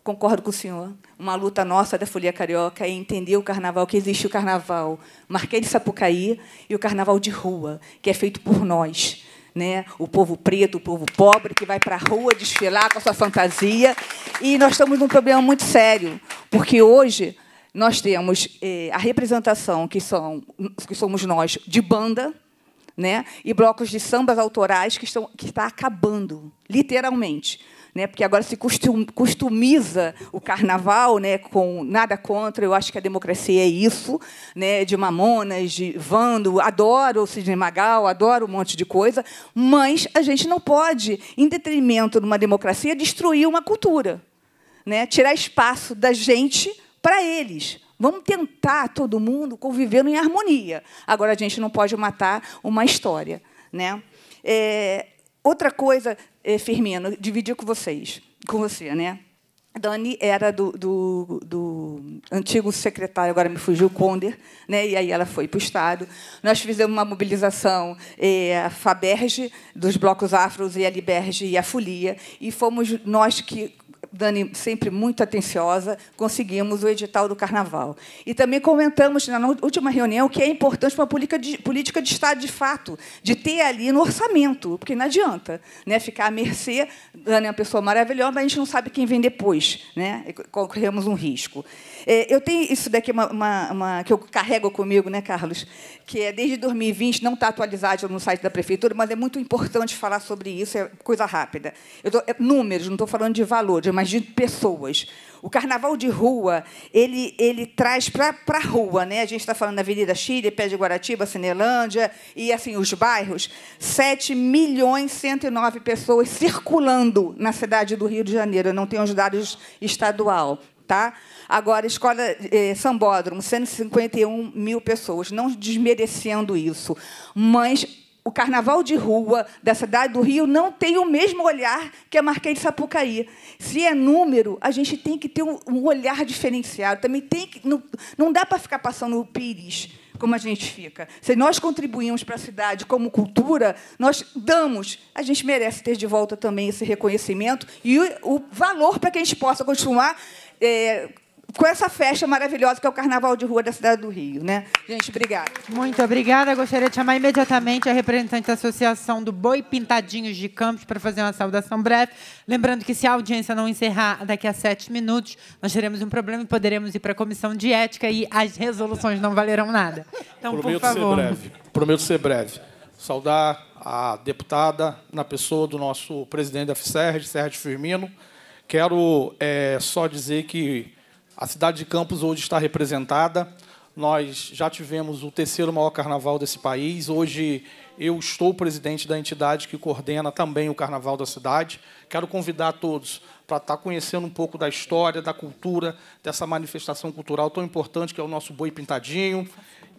Concordo com o senhor. Uma luta nossa da Folia Carioca é entender o carnaval, que existe o carnaval Marquês de Sapucaí e o carnaval de rua, que é feito por nós né? o povo preto, o povo pobre, que vai para a rua desfilar com a sua fantasia. E nós estamos num problema muito sério, porque hoje nós temos eh, a representação, que, são, que somos nós, de banda, né? e blocos de sambas autorais que, estão, que está acabando, literalmente né? Porque agora se customiza o carnaval, né? Com nada contra, eu acho que a democracia é isso, né? De Mamonas, de Vando, adoro o Sidney Magal, adoro um monte de coisa, mas a gente não pode, em detrimento de uma democracia, destruir uma cultura, né? Tirar espaço da gente para eles, Vamos tentar todo mundo convivendo em harmonia. Agora a gente não pode matar uma história, né? É, Outra coisa, eh, Firmino, dividir com vocês, com você, né? Dani era do, do, do, antigo secretário, agora me fugiu, Conder, né? e aí ela foi para o Estado. Nós fizemos uma mobilização, eh, a dos blocos afros, e a Liberge e a Folia, e fomos nós que Dani sempre muito atenciosa, conseguimos o edital do Carnaval. E também comentamos na última reunião que é importante uma política de, política de Estado de fato, de ter ali no orçamento, porque não adianta né, ficar à mercê. Dani é uma pessoa maravilhosa, mas a gente não sabe quem vem depois. Né? Corremos um risco. É, eu tenho isso daqui uma, uma, uma, que eu carrego comigo, né, Carlos? Que é desde 2020, não está atualizado no site da prefeitura, mas é muito importante falar sobre isso, é coisa rápida. Eu tô, é, números, não estou falando de valores, mas de pessoas. O carnaval de rua, ele, ele traz para a rua, né? A gente está falando da Avenida Chile, Pé de Guaratiba, Cinelândia e assim os bairros, 7 milhões 109 pessoas circulando na cidade do Rio de Janeiro. Eu não tenho os dados estadual, Tá? Agora, escola eh, Sambódromo, 151 mil pessoas, não desmerecendo isso. Mas o carnaval de rua da cidade do Rio não tem o mesmo olhar que a Marquês de Sapucaí. Se é número, a gente tem que ter um olhar diferenciado. Também tem que, não, não dá para ficar passando o pires como a gente fica. Se nós contribuímos para a cidade como cultura, nós damos. A gente merece ter de volta também esse reconhecimento e o valor para que a gente possa continuar é, com essa festa maravilhosa que é o Carnaval de Rua da Cidade do Rio. Né? Gente, obrigada. Muito obrigada. Gostaria de chamar imediatamente a representante da Associação do Boi Pintadinhos de Campos para fazer uma saudação breve. Lembrando que se a audiência não encerrar daqui a sete minutos, nós teremos um problema e poderemos ir para a comissão de ética e as resoluções não valerão nada. Então, Prometo por favor. Ser breve. Prometo ser breve. Saudar a deputada na pessoa do nosso presidente da FSERG, Sérgio Firmino, Quero é, só dizer que a cidade de Campos hoje está representada. Nós já tivemos o terceiro maior carnaval desse país. Hoje eu estou presidente da entidade que coordena também o carnaval da cidade. Quero convidar todos para estar conhecendo um pouco da história, da cultura, dessa manifestação cultural tão importante que é o nosso boi pintadinho.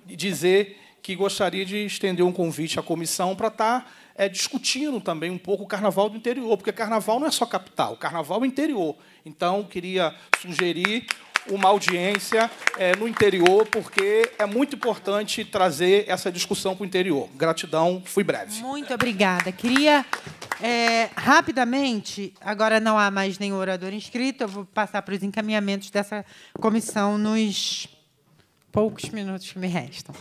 E dizer que gostaria de estender um convite à comissão para estar é, discutindo também um pouco o carnaval do interior, porque carnaval não é só capital, carnaval é interior. Então, queria sugerir uma audiência é, no interior, porque é muito importante trazer essa discussão para o interior. Gratidão, fui breve. Muito obrigada. Queria é, rapidamente, agora não há mais nenhum orador inscrito, eu vou passar para os encaminhamentos dessa comissão nos poucos minutos que me restam.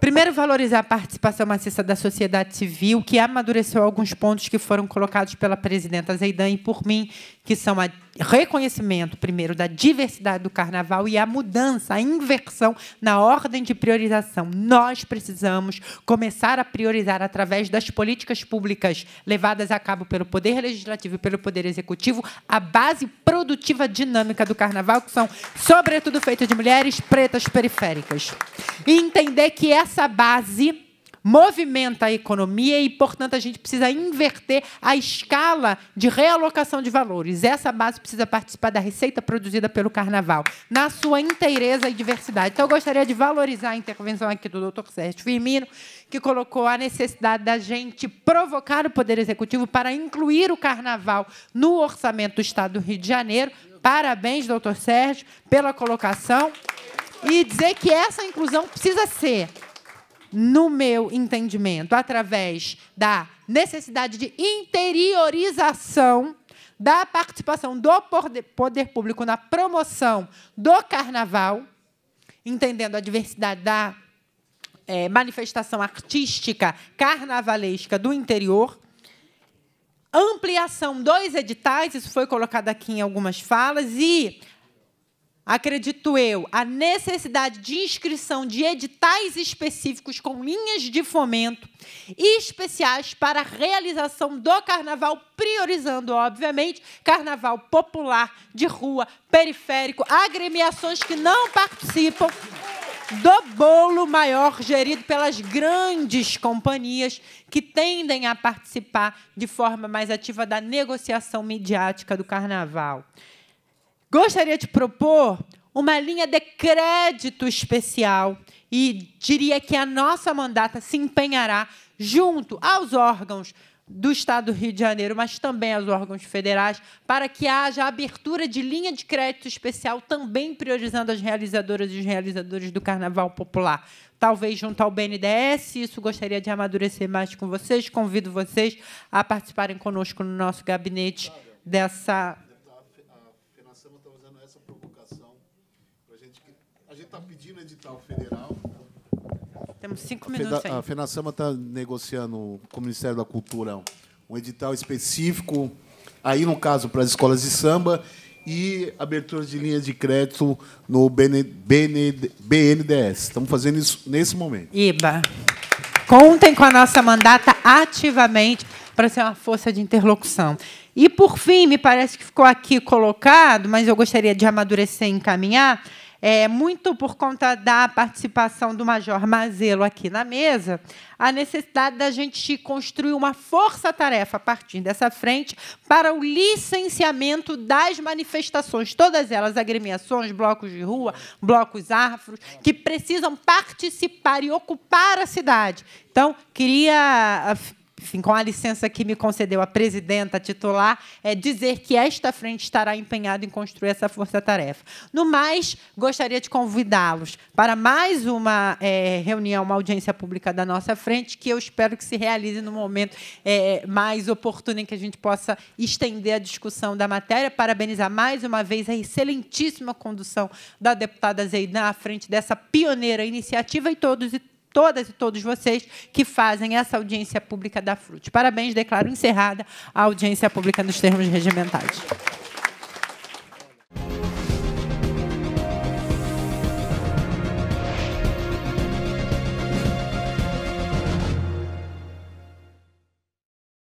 Primeiro, valorizar a participação maciça da sociedade civil, que amadureceu alguns pontos que foram colocados pela presidenta Zeidan e por mim, que são a reconhecimento, primeiro, da diversidade do carnaval e a mudança, a inversão na ordem de priorização. Nós precisamos começar a priorizar através das políticas públicas levadas a cabo pelo Poder Legislativo e pelo Poder Executivo a base produtiva dinâmica do carnaval, que são, sobretudo, feitas de mulheres pretas periféricas. E entender que essa base movimenta a economia e, portanto, a gente precisa inverter a escala de realocação de valores. Essa base precisa participar da receita produzida pelo carnaval, na sua inteireza e diversidade. Então, eu gostaria de valorizar a intervenção aqui do Dr. Sérgio Firmino, que colocou a necessidade da gente provocar o Poder Executivo para incluir o carnaval no orçamento do Estado do Rio de Janeiro. Parabéns, doutor Sérgio, pela colocação. E dizer que essa inclusão precisa ser no meu entendimento, através da necessidade de interiorização da participação do poder público na promoção do carnaval, entendendo a diversidade da é, manifestação artística carnavalesca do interior, ampliação dos editais, isso foi colocado aqui em algumas falas, e acredito eu, a necessidade de inscrição de editais específicos com linhas de fomento especiais para a realização do carnaval, priorizando, obviamente, carnaval popular, de rua, periférico, agremiações que não participam do bolo maior gerido pelas grandes companhias que tendem a participar de forma mais ativa da negociação midiática do carnaval. Gostaria de propor uma linha de crédito especial e diria que a nossa mandata se empenhará junto aos órgãos do Estado do Rio de Janeiro, mas também aos órgãos federais, para que haja abertura de linha de crédito especial, também priorizando as realizadoras e os realizadores do Carnaval Popular. Talvez junto ao BNDES, isso gostaria de amadurecer mais com vocês. Convido vocês a participarem conosco no nosso gabinete dessa edital federal. Temos cinco minutos. A a FENASAMA está negociando com o Ministério da Cultura um edital específico, aí, no caso, para as escolas de samba e abertura de linhas de crédito no BNDES. Estamos fazendo isso nesse momento. IBA. Contem com a nossa mandata ativamente para ser uma força de interlocução. E, por fim, me parece que ficou aqui colocado, mas eu gostaria de amadurecer e encaminhar é, muito por conta da participação do Major Mazelo aqui na mesa, a necessidade da gente construir uma força-tarefa a partir dessa frente para o licenciamento das manifestações, todas elas, agremiações, blocos de rua, blocos afros, que precisam participar e ocupar a cidade. Então, queria ah, enfim, com a licença que me concedeu a presidenta titular, é dizer que esta frente estará empenhada em construir essa força-tarefa. No mais, gostaria de convidá-los para mais uma é, reunião, uma audiência pública da nossa frente, que eu espero que se realize no momento é, mais oportuno em que a gente possa estender a discussão da matéria. Parabenizar mais uma vez a excelentíssima condução da deputada Zeidan à frente dessa pioneira iniciativa e todos e todas e todos vocês que fazem essa audiência pública da FRUT. Parabéns, declaro encerrada a audiência pública nos termos regimentais.